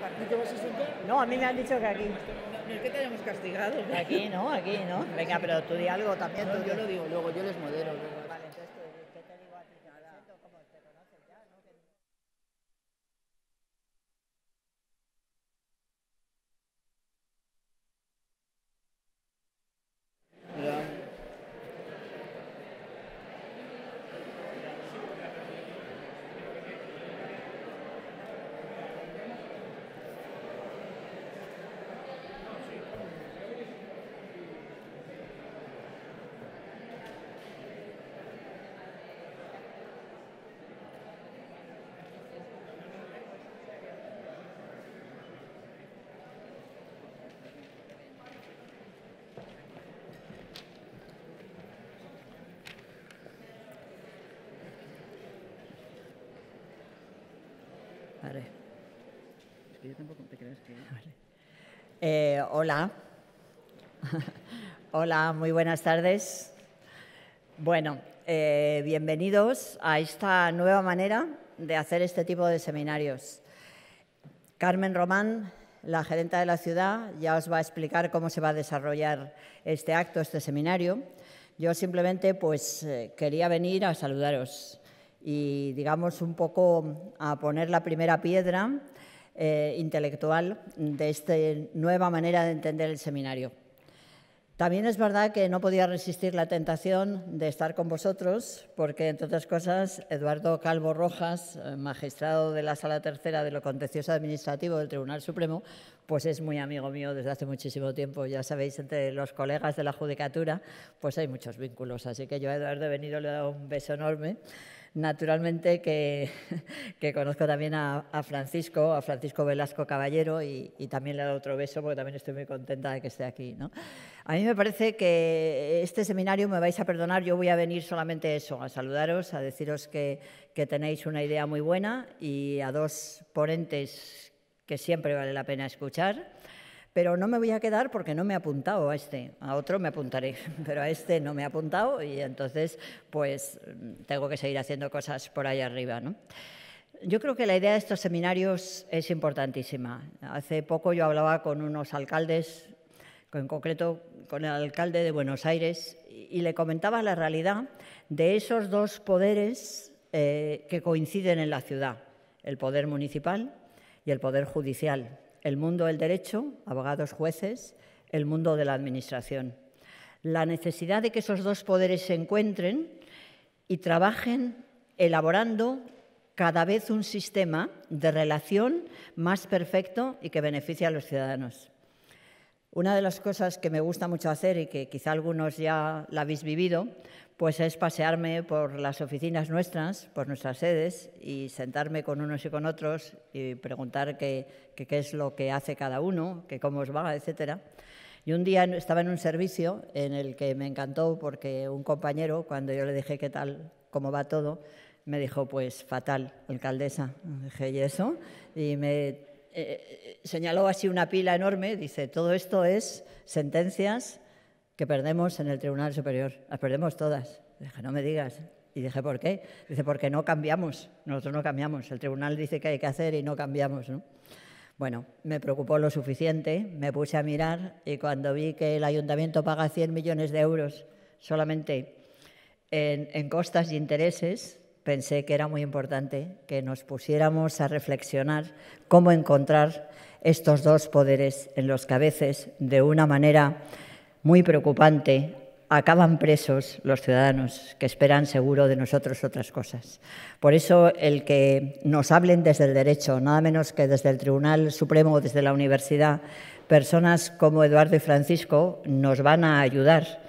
vas a sentar? No, a mí me han dicho que aquí. ¿Qué te hayamos castigado? Aquí no, aquí no. Venga, pero tú di algo también. yo lo digo luego, yo les modero. Eh, hola. hola, muy buenas tardes. Bueno, eh, bienvenidos a esta nueva manera de hacer este tipo de seminarios. Carmen Román, la gerenta de la ciudad, ya os va a explicar cómo se va a desarrollar este acto, este seminario. Yo simplemente pues, eh, quería venir a saludaros y, digamos, un poco a poner la primera piedra eh, intelectual de esta nueva manera de entender el seminario. También es verdad que no podía resistir la tentación de estar con vosotros, porque, entre otras cosas, Eduardo Calvo Rojas, eh, magistrado de la Sala Tercera de lo Contencioso Administrativo del Tribunal Supremo, pues es muy amigo mío desde hace muchísimo tiempo. Ya sabéis, entre los colegas de la Judicatura, pues hay muchos vínculos. Así que yo a Eduardo he venido, le he dado un beso enorme. Naturalmente que, conozco también a, Francisco, a Francisco Velasco Caballero, y, también le doy otro beso porque también estoy muy contenta de que esté aquí. A mí me parece que este seminario, me vais a perdonar, yo voy a venir solamente eso, a saludaros, a deciros que tenéis una idea muy buena y a dos ponentes que siempre vale la pena escuchar pero no me voy a quedar porque no me he apuntado a este. A otro me apuntaré, pero a este no me he apuntado y entonces pues tengo que seguir haciendo cosas por ahí arriba. Yo creo que la idea de estos seminarios es importantísima. Hace poco yo hablaba con unos alcaldes, en concreto con el alcalde de Buenos Aires, y le comentaba la realidad de esos dos poderes eh, que coinciden en la ciudad, el poder municipal y el poder judicial el mundo del derecho, abogados, jueces, el mundo de la administración. La necesidad de que esos dos poderes se encuentren y trabajen elaborando cada vez un sistema de relación más perfecto y que beneficie a los ciudadanos. Una de las cosas que me gusta mucho hacer y que quizá algunos ya la habéis vivido, pues es pasearme por las oficinas nuestras, por nuestras sedes, y sentarme con unos y con otros y preguntar qué, es lo que hace cada uno, que cómo os va, etcétera. Y un día estaba en un servicio en el que me encantó porque un compañero, cuando yo le dije qué tal, cómo va todo, me dijo, pues fatal, alcaldesa. Dije, ¿y eso? Y me eh, eh, señaló así una pila enorme, dice, todo esto es sentencias que perdemos en el Tribunal Superior, las perdemos todas. Dije, no me digas. Y dije, ¿por qué? Dice, porque no cambiamos, nosotros no cambiamos, el tribunal dice que hay que hacer y no cambiamos. Bueno, me preocupó lo suficiente, me puse a mirar y cuando vi que el ayuntamiento paga 100 millones de euros solamente en, en costas y intereses, pensé que era muy importante que nos pusiéramos a reflexionar cómo encontrar estos dos poderes en los que a veces, de una manera muy preocupante, acaban presos los ciudadanos que esperan seguro de nosotros otras cosas. Por eso el que nos hablen desde el derecho, nada menos que desde el Tribunal Supremo o desde la universidad, personas como Eduardo y Francisco nos van a ayudar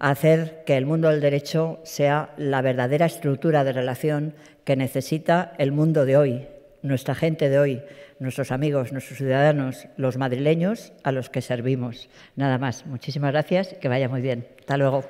hacer que el mundo del derecho sea la verdadera estructura de relación que necesita el mundo de hoy, nuestra gente de hoy, nuestros amigos, nuestros ciudadanos, los madrileños a los que servimos. Nada más. Muchísimas gracias. Que vaya muy bien. Hasta luego.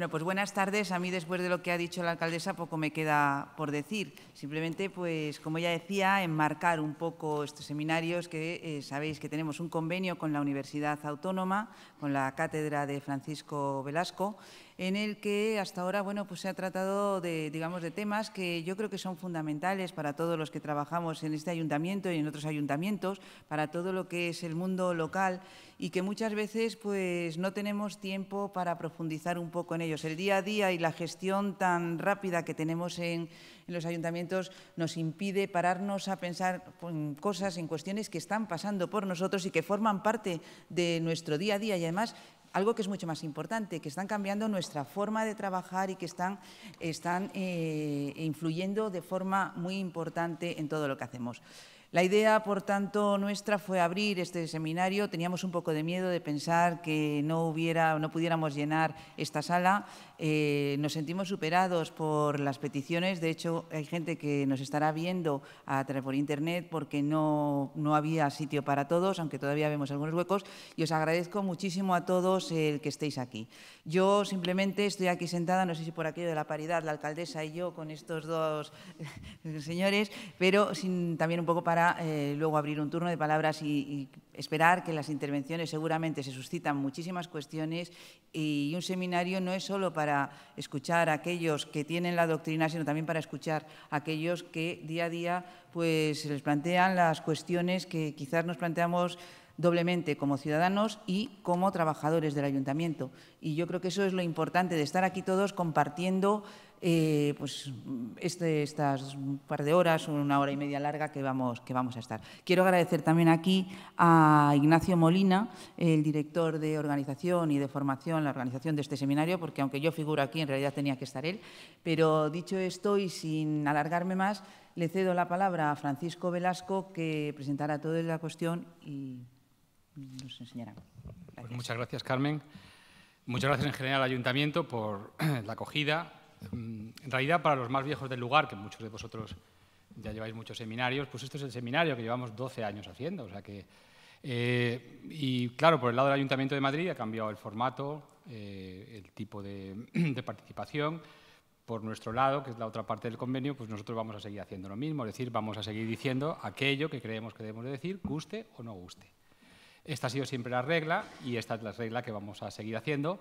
Bueno, pues buenas tardes. A mí, después de lo que ha dicho la alcaldesa, poco me queda por decir. Simplemente, pues, como ya decía, enmarcar un poco estos seminarios que eh, sabéis que tenemos un convenio con la Universidad Autónoma, con la Cátedra de Francisco Velasco, en el que hasta ahora bueno, pues se ha tratado de, digamos, de temas que yo creo que son fundamentales para todos los que trabajamos en este ayuntamiento y en otros ayuntamientos, para todo lo que es el mundo local y que muchas veces pues, no tenemos tiempo para profundizar un poco en ellos. El día a día y la gestión tan rápida que tenemos en, en los ayuntamientos nos impide pararnos a pensar en cosas, en cuestiones que están pasando por nosotros y que forman parte de nuestro día a día y además algo que es mucho más importante, que están cambiando nuestra forma de trabajar y que están, están eh, influyendo de forma muy importante en todo lo que hacemos. La idea, por tanto, nuestra fue abrir este seminario. Teníamos un poco de miedo de pensar que no, hubiera, no pudiéramos llenar esta sala. Eh, nos sentimos superados por las peticiones. De hecho, hay gente que nos estará viendo a través por Internet porque no, no había sitio para todos, aunque todavía vemos algunos huecos. Y os agradezco muchísimo a todos el que estéis aquí. Yo simplemente estoy aquí sentada, no sé si por aquello de la paridad, la alcaldesa y yo con estos dos señores, pero sin, también un poco para eh, luego abrir un turno de palabras y, y esperar que las intervenciones seguramente se suscitan muchísimas cuestiones y un seminario no es solo para para escuchar a aquellos que tienen la doctrina, sino también para escuchar a aquellos que día a día pues, les plantean las cuestiones que quizás nos planteamos doblemente como ciudadanos y como trabajadores del ayuntamiento. Y yo creo que eso es lo importante de estar aquí todos compartiendo eh, pues este, estas par de horas, una hora y media larga que vamos, que vamos a estar. Quiero agradecer también aquí a Ignacio Molina, el director de organización y de formación, la organización de este seminario, porque aunque yo figuro aquí, en realidad tenía que estar él. Pero dicho esto y sin alargarme más, le cedo la palabra a Francisco Velasco, que presentará toda la cuestión y nos enseñará. Pues muchas gracias, Carmen. Muchas gracias en general al Ayuntamiento por la acogida, Mm, en realidad, para los más viejos del lugar, que muchos de vosotros ya lleváis muchos seminarios, pues este es el seminario que llevamos 12 años haciendo. O sea que, eh, y claro, por el lado del Ayuntamiento de Madrid ha cambiado el formato, eh, el tipo de, participación. Por nuestro lado, que es la otra parte del convenio, pues nosotros vamos a seguir haciendo lo mismo, es decir, vamos a seguir diciendo aquello que creemos que debemos decir, guste o no guste. Esta ha sido siempre la regla y esta es la regla que vamos a seguir haciendo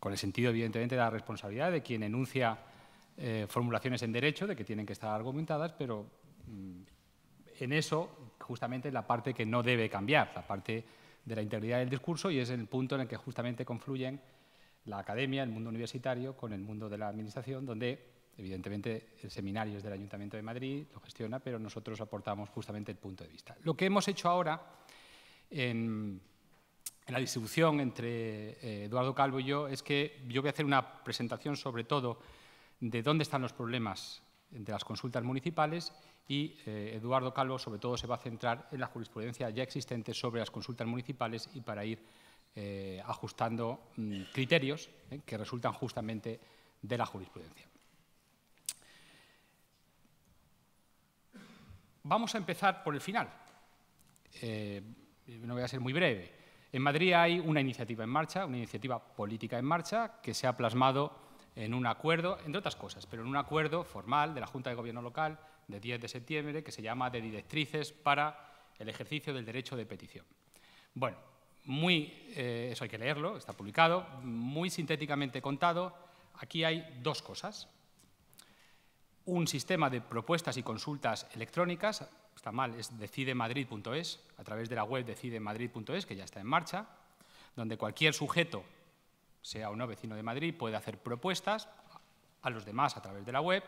con el sentido, evidentemente, de la responsabilidad de quien enuncia eh, formulaciones en derecho, de que tienen que estar argumentadas, pero mm, en eso, justamente, la parte que no debe cambiar, la parte de la integridad del discurso, y es el punto en el que justamente confluyen la academia, el mundo universitario, con el mundo de la administración, donde evidentemente el seminario es del Ayuntamiento de Madrid, lo gestiona, pero nosotros aportamos justamente el punto de vista. Lo que hemos hecho ahora en la distribución entre eh, Eduardo Calvo y yo es que yo voy a hacer una presentación sobre todo de dónde están los problemas de las consultas municipales y eh, Eduardo Calvo sobre todo se va a centrar en la jurisprudencia ya existente sobre las consultas municipales y para ir eh, ajustando mm, criterios que resultan justamente de la jurisprudencia. Vamos a empezar por el final. no voy a ser muy breve. En Madrid hay una iniciativa en marcha, una iniciativa política en marcha, que se ha plasmado en un acuerdo, entre otras cosas, pero en un acuerdo formal de la Junta de Gobierno Local de 10 de septiembre, que se llama de directrices para el ejercicio del derecho de petición. Bueno, muy, eh, eso hay que leerlo, está publicado, muy sintéticamente contado, aquí hay dos cosas. Un sistema de propuestas y consultas electrónicas está mal, es decidemadrid.es, a través de la web decidemadrid.es, que ya está en marcha, donde cualquier sujeto, sea o no vecino de Madrid, puede hacer propuestas a los demás a través de la web,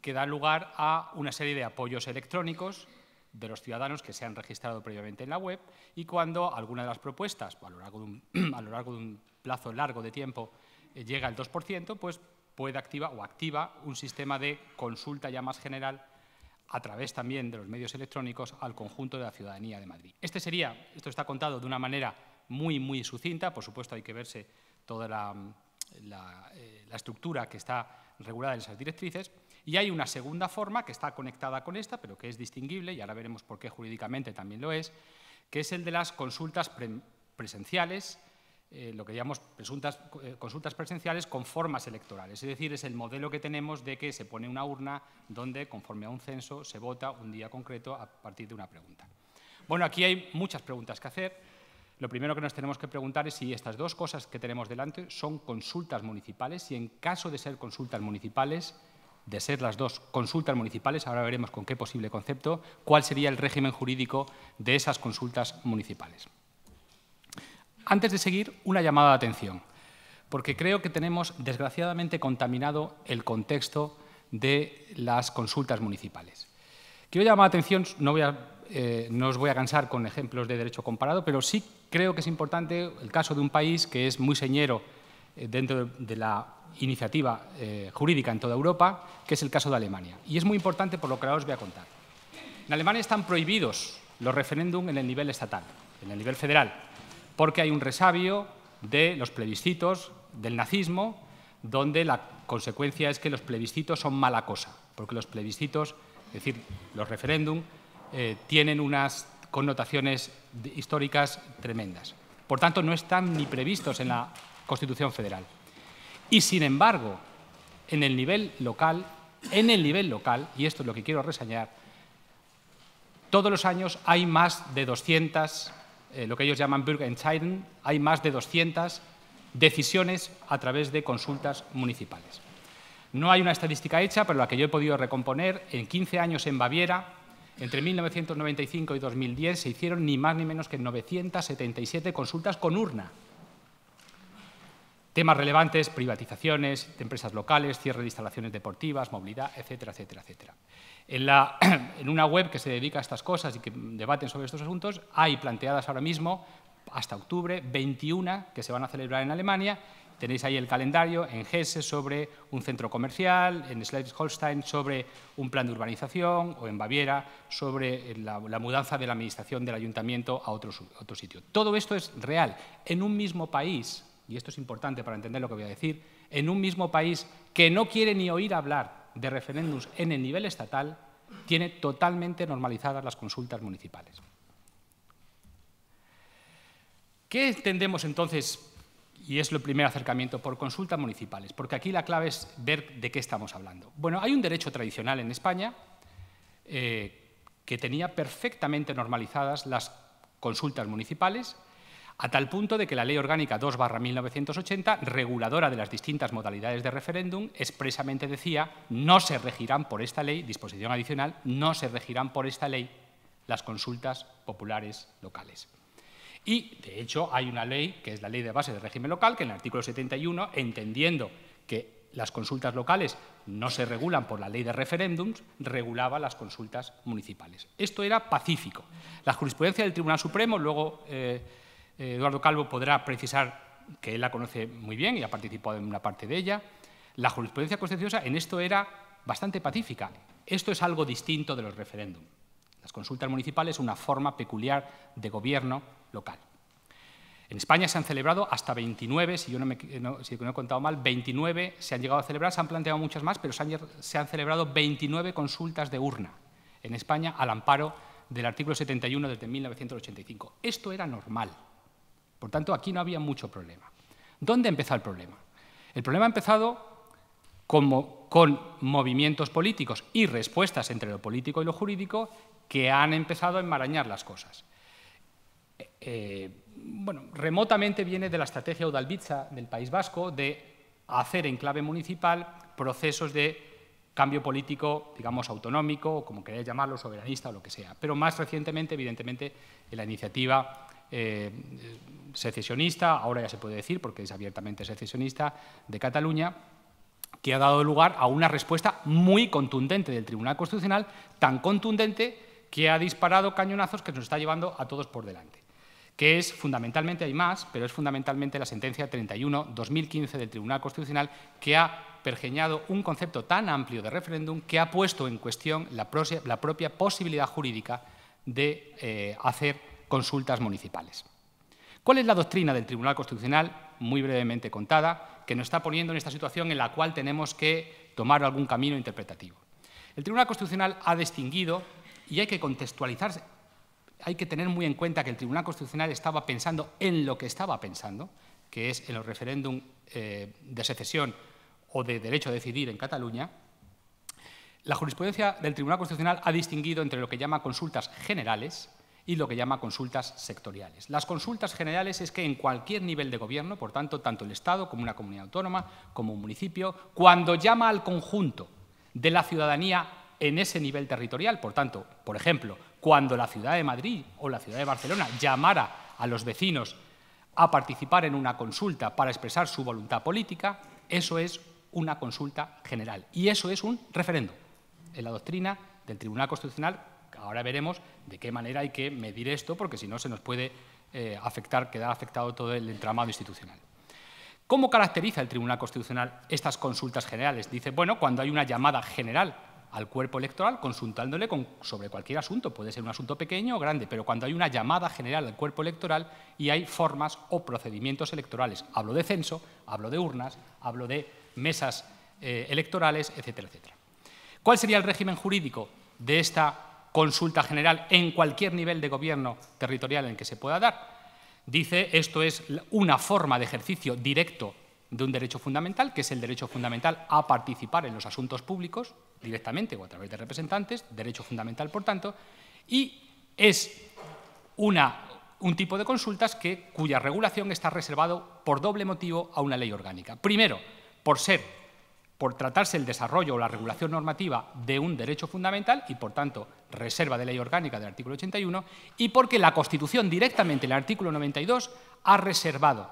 que dan lugar a una serie de apoyos electrónicos de los ciudadanos que se han registrado previamente en la web y cuando alguna de las propuestas, a lo largo de un, plazo largo de tiempo, eh, llega al 2%, pues puede activar o activa un sistema de consulta ya más general a través también de los medios electrónicos al conjunto de la ciudadanía de Madrid. Este sería, esto está contado de una manera muy, muy sucinta, por supuesto hay que verse toda eh, la, estructura que está regulada en esas directrices, y hay una segunda forma que está conectada con esta, pero que es distinguible, y ahora veremos por qué jurídicamente también lo es, que es el de las consultas presenciales eh, lo que llamamos eh, consultas presenciales con formas electorales. Es decir, es el modelo que tenemos de que se pone una urna donde, conforme a un censo, se vota un día concreto a partir de una pregunta. Bueno, aquí hay muchas preguntas que hacer. Lo primero que nos tenemos que preguntar es si estas dos cosas que tenemos delante son consultas municipales y en caso de ser consultas municipales, de ser las dos consultas municipales, ahora veremos con qué posible concepto, cuál sería el régimen jurídico de esas consultas municipales. Antes de seguir, una llamada de atención, porque creo que tenemos desgraciadamente contaminado el contexto de las consultas municipales. Quiero llamar la atención, eh, no, os voy a cansar con ejemplos de derecho comparado, pero sí creo que es importante el caso de un país que es muy señero eh, dentro de la iniciativa eh, jurídica en toda Europa, que es el caso de Alemania. Y es muy importante por lo que ahora os voy a contar. En Alemania están prohibidos los referéndums en el nivel estatal, en el nivel federal porque hay un resabio de los plebiscitos, del nazismo, donde la consecuencia es que los plebiscitos son mala cosa, porque los plebiscitos, es decir, los referéndum, eh, tienen unas connotaciones históricas tremendas. Por tanto, no están ni previstos en la Constitución Federal. Y sin embargo, en el nivel local, en el nivel local, y esto es lo que quiero reseñar, todos los años hay más de 200 eh, lo que ellos llaman Bürgerentscheiden, hay más de 200 decisiones a través de consultas municipales. No hay una estadística hecha, pero la que yo he podido recomponer, en 15 años en Baviera, entre 1995 y 2010, se hicieron ni más ni menos que 977 consultas con urna. Temas relevantes, privatizaciones de empresas locales, cierre de instalaciones deportivas, movilidad, etcétera, etcétera, etcétera. En, una web que se dedica a estas cosas y que debaten sobre estos asuntos, hay planteadas ahora mismo, hasta octubre, 21 que se van a celebrar en Alemania. Tenéis ahí el calendario en Hesse sobre un centro comercial, en Schleswig-Holstein sobre un plan de urbanización o en Baviera sobre la, mudanza de la administración del ayuntamiento a otro, otro sitio. Todo esto es real. En un mismo país, y esto es importante para entender lo que voy a decir, en un mismo país que no quiere ni oír hablar de referéndums en el nivel estatal tiene totalmente normalizadas las consultas municipales. ¿Qué entendemos entonces, y es el primer acercamiento, por consultas municipales? Porque aquí la clave es ver de qué estamos hablando. Bueno, hay un derecho tradicional en España eh, que tenía perfectamente normalizadas las consultas municipales a tal punto de que la Ley Orgánica 2 1980, reguladora de las distintas modalidades de referéndum, expresamente decía no se regirán por esta ley, disposición adicional, no se regirán por esta ley las consultas populares locales. Y, de hecho, hay una ley, que es la Ley de Base del Régimen Local, que en el artículo 71, entendiendo que las consultas locales no se regulan por la ley de referéndums, regulaba las consultas municipales. Esto era pacífico. La jurisprudencia del Tribunal Supremo, luego eh, eh, Eduardo Calvo podrá precisar que él la conoce muy bien y ha participado en una parte de ella. La jurisprudencia constitucional en esto era bastante pacífica. Esto es algo distinto de los referéndums. Las consultas municipales son una forma peculiar de gobierno local. En España se han celebrado hasta 29, si yo no, me, he contado mal, 29 se han llegado a celebrar, se han planteado muchas más, pero se han, celebrado 29 consultas de urna en España al amparo del artículo 71 desde 1985. Esto era normal. Por tanto, aquí no había mucho problema. ¿Dónde empezó el problema? El problema ha empezado con movimientos políticos y respuestas entre lo político y lo jurídico que han empezado a enmarañar las cosas. Eh, eh, bueno, remotamente viene de la estrategia udalbiza del País Vasco de hacer en clave municipal procesos de cambio político, digamos, autonómico, o como queráis llamarlo, soberanista o lo que sea. Pero más recientemente, evidentemente, en la iniciativa eh, secesionista, ahora ya se puede decir porque es abiertamente secesionista, de Cataluña, que ha dado lugar a una respuesta muy contundente del Tribunal Constitucional, tan contundente que ha disparado cañonazos que nos está llevando a todos por delante que es fundamentalmente, hay más, pero es fundamentalmente la sentencia 31-2015 del Tribunal Constitucional que ha pergeñado un concepto tan amplio de referéndum que ha puesto en cuestión la, propia posibilidad jurídica de eh, hacer consultas municipales. ¿Cuál es la doctrina del Tribunal Constitucional, muy brevemente contada, que nos está poniendo en esta situación en la cual tenemos que tomar algún camino interpretativo? El Tribunal Constitucional ha distinguido, y hay que contextualizarse, hay que tener muy en cuenta que el Tribunal Constitucional estaba pensando en lo que estaba pensando, que es en los referéndum eh, de secesión o de derecho a decidir en Cataluña, la jurisprudencia del Tribunal Constitucional ha distinguido entre lo que llama consultas generales, y lo que llama consultas sectoriales. Las consultas generales es que en cualquier nivel de gobierno, por tanto, tanto el Estado como una comunidad autónoma, como un municipio, cuando llama al conjunto de la ciudadanía en ese nivel territorial, por tanto, por ejemplo, cuando la ciudad de Madrid o la ciudad de Barcelona llamara a los vecinos a participar en una consulta para expresar su voluntad política, eso es una consulta general y eso es un referendo. En la doctrina del Tribunal Constitucional, ahora veremos, de qué manera hay que medir esto, porque si no se nos puede eh, afectar, quedar afectado todo el entramado institucional. ¿Cómo caracteriza el Tribunal Constitucional estas consultas generales? Dice, bueno, cuando hay una llamada general al cuerpo electoral consultándole sobre cualquier asunto, puede ser un asunto pequeño o grande, pero cuando hay una llamada general al cuerpo electoral y hay formas o procedimientos electorales, hablo de censo, hablo de urnas, hablo de mesas eh, electorales, etcétera, etcétera. ¿Cuál sería el régimen jurídico de esta consulta general en cualquier nivel de gobierno territorial en que se pueda dar. Dice, esto es una forma de ejercicio directo de un derecho fundamental, que es el derecho fundamental a participar en los asuntos públicos directamente o a través de representantes, derecho fundamental por tanto, y es una, un tipo de consultas que, cuya regulación está reservado por doble motivo a una ley orgánica. Primero, por ser por tratarse el desarrollo o la regulación normativa de un derecho fundamental y, por tanto, reserva de ley orgánica del artículo 81, y porque la Constitución directamente, el artículo 92, ha reservado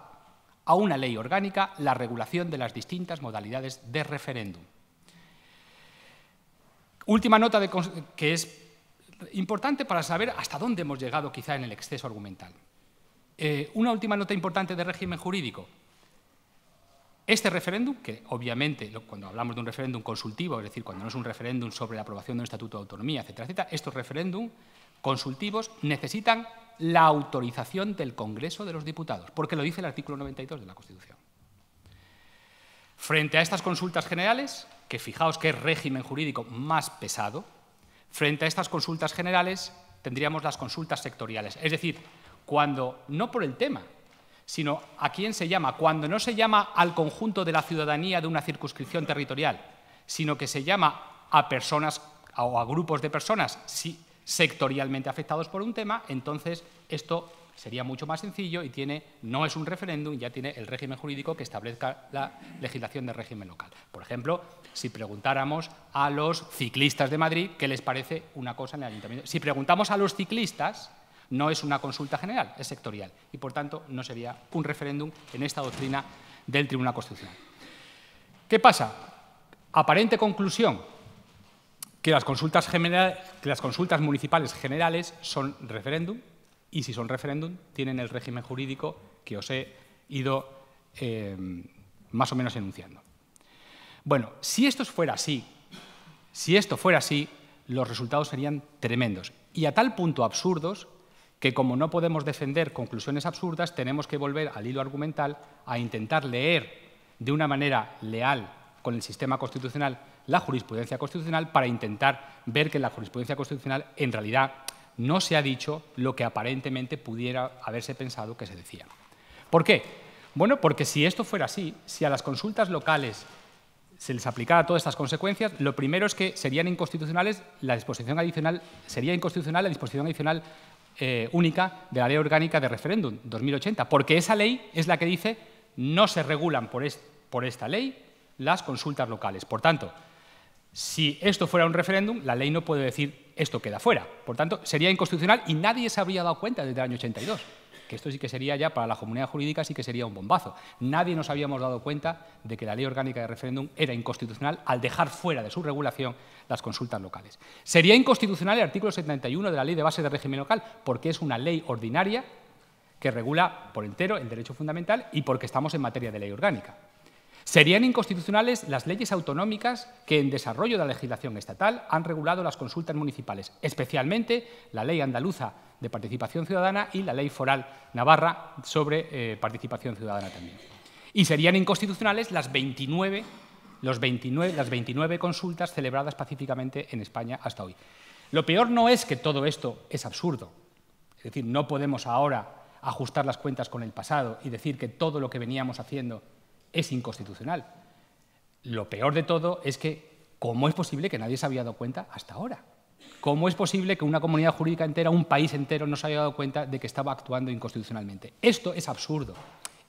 a una ley orgánica la regulación de las distintas modalidades de referéndum. Última nota que es importante para saber hasta dónde hemos llegado quizá en el exceso argumental. Eh, una última nota importante de régimen jurídico. Este referéndum, que obviamente cuando hablamos de un referéndum consultivo, es decir, cuando no es un referéndum sobre la aprobación de un estatuto de autonomía, etcétera, etcétera, estos referéndum consultivos necesitan la autorización del Congreso de los Diputados, porque lo dice el artículo 92 de la Constitución. Frente a estas consultas generales, que fijaos que es régimen jurídico más pesado, frente a estas consultas generales tendríamos las consultas sectoriales, es decir, cuando no por el tema, sino a quién se llama, cuando no se llama al conjunto de la ciudadanía de una circunscripción territorial, sino que se llama a personas o a grupos de personas sectorialmente afectados por un tema, entonces esto sería mucho más sencillo y tiene, no es un referéndum, ya tiene el régimen jurídico que establezca la legislación del régimen local. Por ejemplo, si preguntáramos a los ciclistas de Madrid qué les parece una cosa en el ayuntamiento. Si preguntamos a los ciclistas, no es una consulta general, es sectorial y, por tanto, no sería un referéndum en esta doctrina del Tribunal Constitucional. ¿Qué pasa? Aparente conclusión, que las consultas, que las consultas municipales generales son referéndum y, si son referéndum, tienen el régimen jurídico que os he ido eh, más o menos enunciando. Bueno, si esto fuera así, si esto fuera así, los resultados serían tremendos y a tal punto absurdos que como no podemos defender conclusiones absurdas, tenemos que volver al hilo argumental a intentar leer de una manera leal con el sistema constitucional la jurisprudencia constitucional para intentar ver que la jurisprudencia constitucional en realidad no se ha dicho lo que aparentemente pudiera haberse pensado que se decía. ¿Por qué? Bueno, porque si esto fuera así, si a las consultas locales se les aplicara todas estas consecuencias, lo primero es que serían inconstitucionales la disposición adicional, sería inconstitucional la disposición adicional eh, única de la Ley Orgánica de Referéndum 2080, porque esa ley es la que dice no se regulan por, por esta ley las consultas locales. Por tanto, si esto fuera un referéndum, la ley no puede decir esto queda fuera. Por tanto, sería inconstitucional y nadie se habría dado cuenta desde el año 82 que esto sí que sería ya para la comunidad jurídica sí que sería un bombazo. Nadie nos habíamos dado cuenta de que la ley orgánica de referéndum era inconstitucional al dejar fuera de su regulación las consultas locales. Sería inconstitucional el artículo 71 de la ley de base de régimen local porque es una ley ordinaria que regula por entero el derecho fundamental y porque estamos en materia de ley orgánica. Serían inconstitucionales las leyes autonómicas que, en desarrollo de la legislación estatal, han regulado las consultas municipales, especialmente la Ley Andaluza de Participación Ciudadana y la Ley Foral Navarra sobre eh, Participación Ciudadana también. Y serían inconstitucionales las 29, las 29 consultas celebradas pacíficamente en España hasta hoy. Lo peor no es que todo esto es absurdo. Es decir, no podemos ahora ajustar las cuentas con el pasado y decir que todo lo que veníamos haciendo es inconstitucional. Lo peor de todo es que, ¿cómo es posible que nadie se había dado cuenta hasta ahora? ¿Cómo es posible que una comunidad jurídica entera, un país entero, no se haya dado cuenta de que estaba actuando inconstitucionalmente? Esto es absurdo.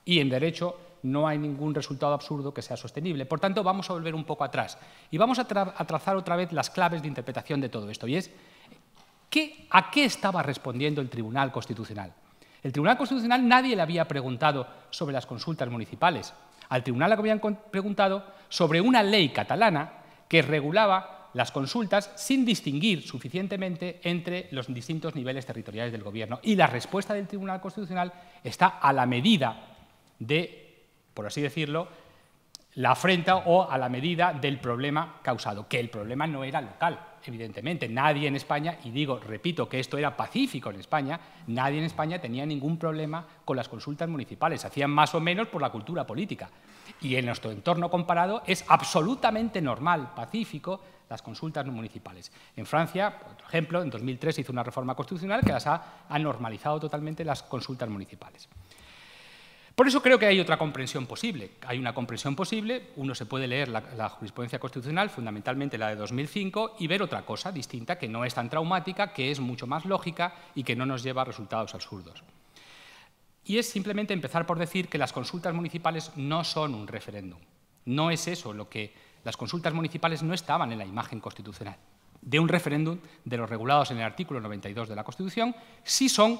Y en derecho no hay ningún resultado absurdo que sea sostenible. Por tanto, vamos a volver un poco atrás y vamos a, trazar otra vez las claves de interpretación de todo esto. Y es, ¿a qué estaba respondiendo el Tribunal Constitucional? El Tribunal Constitucional nadie le había preguntado sobre las consultas municipales. Al tribunal le habían preguntado sobre una ley catalana que regulaba las consultas sin distinguir suficientemente entre los distintos niveles territoriales del Gobierno. Y la respuesta del Tribunal Constitucional está a la medida de, por así decirlo, la afrenta o a la medida del problema causado, que el problema no era local, evidentemente. Nadie en España, y digo, repito, que esto era pacífico en España, nadie en España tenía ningún problema con las consultas municipales, se hacían más o menos por la cultura política. Y en nuestro entorno comparado es absolutamente normal, pacífico, las consultas municipales. En Francia, por ejemplo, en 2003 hizo una reforma constitucional que las ha normalizado totalmente las consultas municipales. Por eso creo que hay otra comprensión posible. Hay una comprensión posible, uno se puede leer la, jurisprudencia constitucional, fundamentalmente la de 2005, y ver otra cosa distinta que no es tan traumática, que es mucho más lógica y que no nos lleva a resultados absurdos. Y es simplemente empezar por decir que las consultas municipales no son un referéndum. No es eso lo que las consultas municipales no estaban en la imagen constitucional de un referéndum de los regulados en el artículo 92 de la Constitución, sí son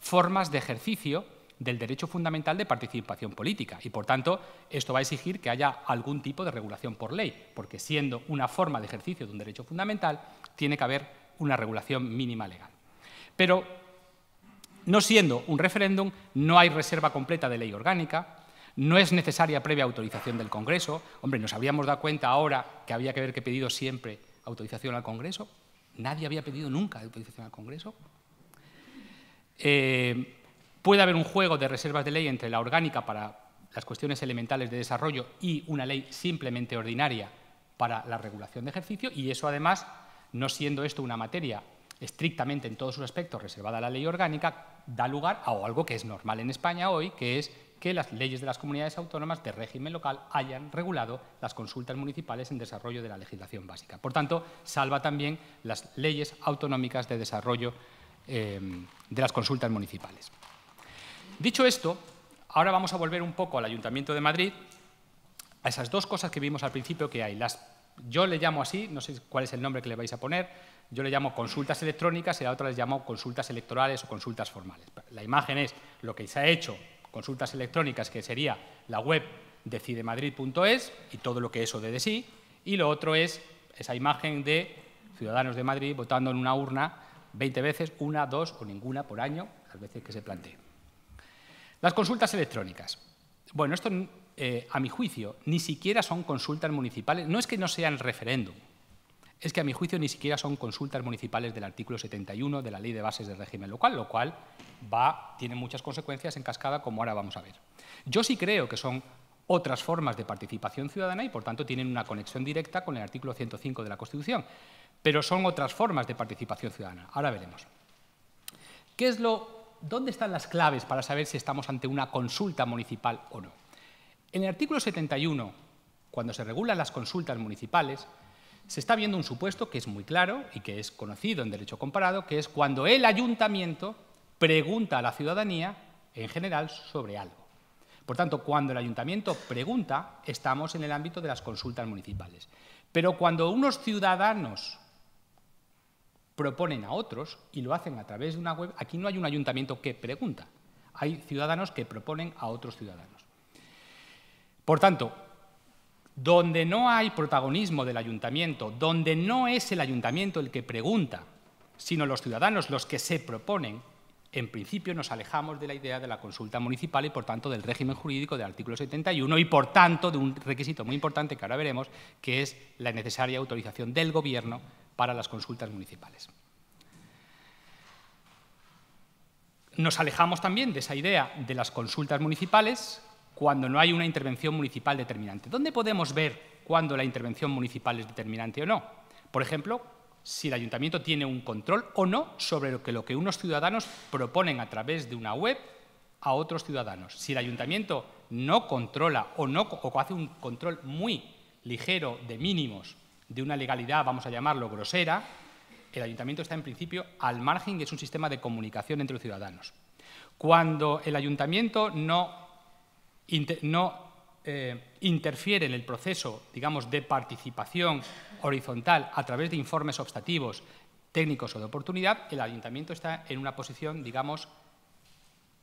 formas de ejercicio del derecho fundamental de participación política y, por tanto, esto va a exigir que haya algún tipo de regulación por ley, porque siendo una forma de ejercicio de un derecho fundamental, tiene que haber una regulación mínima legal. Pero, no siendo un referéndum, no hay reserva completa de ley orgánica, no es necesaria previa autorización del Congreso. Hombre, nos habríamos dado cuenta ahora que había que haber que pedido siempre autorización al Congreso. Nadie había pedido nunca autorización al Congreso. Eh, Puede haber un juego de reservas de ley entre la orgánica para las cuestiones elementales de desarrollo y una ley simplemente ordinaria para la regulación de ejercicio y eso además, no siendo esto una materia estrictamente en todos sus aspectos reservada a la ley orgánica, da lugar a algo que es normal en España hoy, que es que las leyes de las comunidades autónomas de régimen local hayan regulado las consultas municipales en desarrollo de la legislación básica. Por tanto, salva también las leyes autonómicas de desarrollo eh, de las consultas municipales. Dicho esto, ahora vamos a volver un poco al Ayuntamiento de Madrid, a esas dos cosas que vimos al principio que hay. Las, yo le llamo así, no sé cuál es el nombre que le vais a poner, yo le llamo consultas electrónicas y la otra les llamo consultas electorales o consultas formales. La imagen es lo que se ha hecho, consultas electrónicas, que sería la web decidemadrid.es y todo lo que eso dé de sí, y lo otro es esa imagen de ciudadanos de Madrid votando en una urna 20 veces, una, dos o ninguna por año, las veces que se planteen. Las consultas electrónicas. Bueno, esto, eh, a mi juicio, ni siquiera son consultas municipales. No es que no sean referéndum, es que a mi juicio ni siquiera son consultas municipales del artículo 71 de la Ley de Bases del Régimen Local, lo cual va, tiene muchas consecuencias en cascada, como ahora vamos a ver. Yo sí creo que son otras formas de participación ciudadana y, por tanto, tienen una conexión directa con el artículo 105 de la Constitución, pero son otras formas de participación ciudadana. Ahora veremos. ¿Qué es lo ¿dónde están las claves para saber si estamos ante una consulta municipal o no? En el artículo 71, cuando se regulan las consultas municipales, se está viendo un supuesto que es muy claro y que es conocido en derecho comparado, que es cuando el ayuntamiento pregunta a la ciudadanía en general sobre algo. Por tanto, cuando el ayuntamiento pregunta, estamos en el ámbito de las consultas municipales. Pero cuando unos ciudadanos proponen a otros y lo hacen a través de una web. Aquí no hay un ayuntamiento que pregunta, hay ciudadanos que proponen a otros ciudadanos. Por tanto, donde no hay protagonismo del ayuntamiento, donde no es el ayuntamiento el que pregunta, sino los ciudadanos los que se proponen, en principio nos alejamos de la idea de la consulta municipal y, por tanto, del régimen jurídico del artículo 71 y, por tanto, de un requisito muy importante que ahora veremos, que es la necesaria autorización del Gobierno para las consultas municipales. Nos alejamos también de esa idea de las consultas municipales cuando no hay una intervención municipal determinante. ¿Dónde podemos ver cuándo la intervención municipal es determinante o no? Por ejemplo, si el ayuntamiento tiene un control o no sobre lo que, lo que unos ciudadanos proponen a través de una web a otros ciudadanos. Si el ayuntamiento no controla o, no, o hace un control muy ligero de mínimos de una legalidad, vamos a llamarlo, grosera, el ayuntamiento está en principio al margen y es un sistema de comunicación entre los ciudadanos. Cuando el ayuntamiento no, no eh, interfiere en el proceso, digamos, de participación horizontal a través de informes obstativos, técnicos o de oportunidad, el ayuntamiento está en una posición, digamos,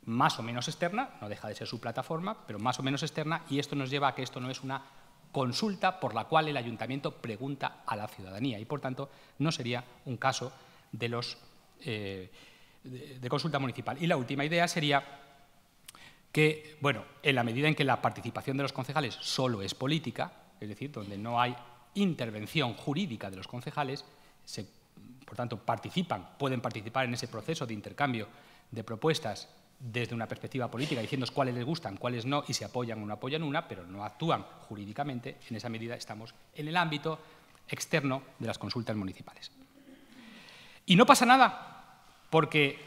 más o menos externa, no deja de ser su plataforma, pero más o menos externa, y esto nos lleva a que esto no es una consulta por la cual el ayuntamiento pregunta a la ciudadanía y, por tanto, no sería un caso de, los, eh, consulta municipal. Y la última idea sería que, bueno, en la medida en que la participación de los concejales solo es política, es decir, donde no hay intervención jurídica de los concejales, se, por tanto, participan, pueden participar en ese proceso de intercambio de propuestas desde una perspectiva política, diciendo cuáles les gustan, cuáles no, y si apoyan o no apoyan una, pero no actúan jurídicamente, en esa medida estamos en el ámbito externo de las consultas municipales. Y no pasa nada, porque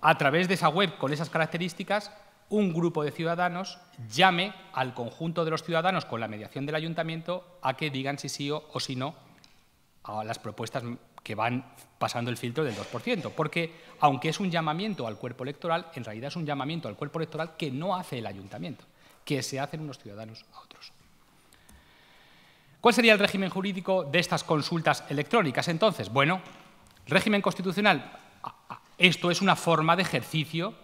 a través de esa web con esas características, un grupo de ciudadanos llame al conjunto de los ciudadanos con la mediación del ayuntamiento a que digan si sí o, o si no a las propuestas que van pasando el filtro del 2%, porque aunque es un llamamiento al cuerpo electoral, en realidad es un llamamiento al cuerpo electoral que no hace el ayuntamiento, que se hacen unos ciudadanos a otros. ¿Cuál sería el régimen jurídico de estas consultas electrónicas entonces? Bueno, régimen constitucional, ah, ah, esto es una forma de ejercicio,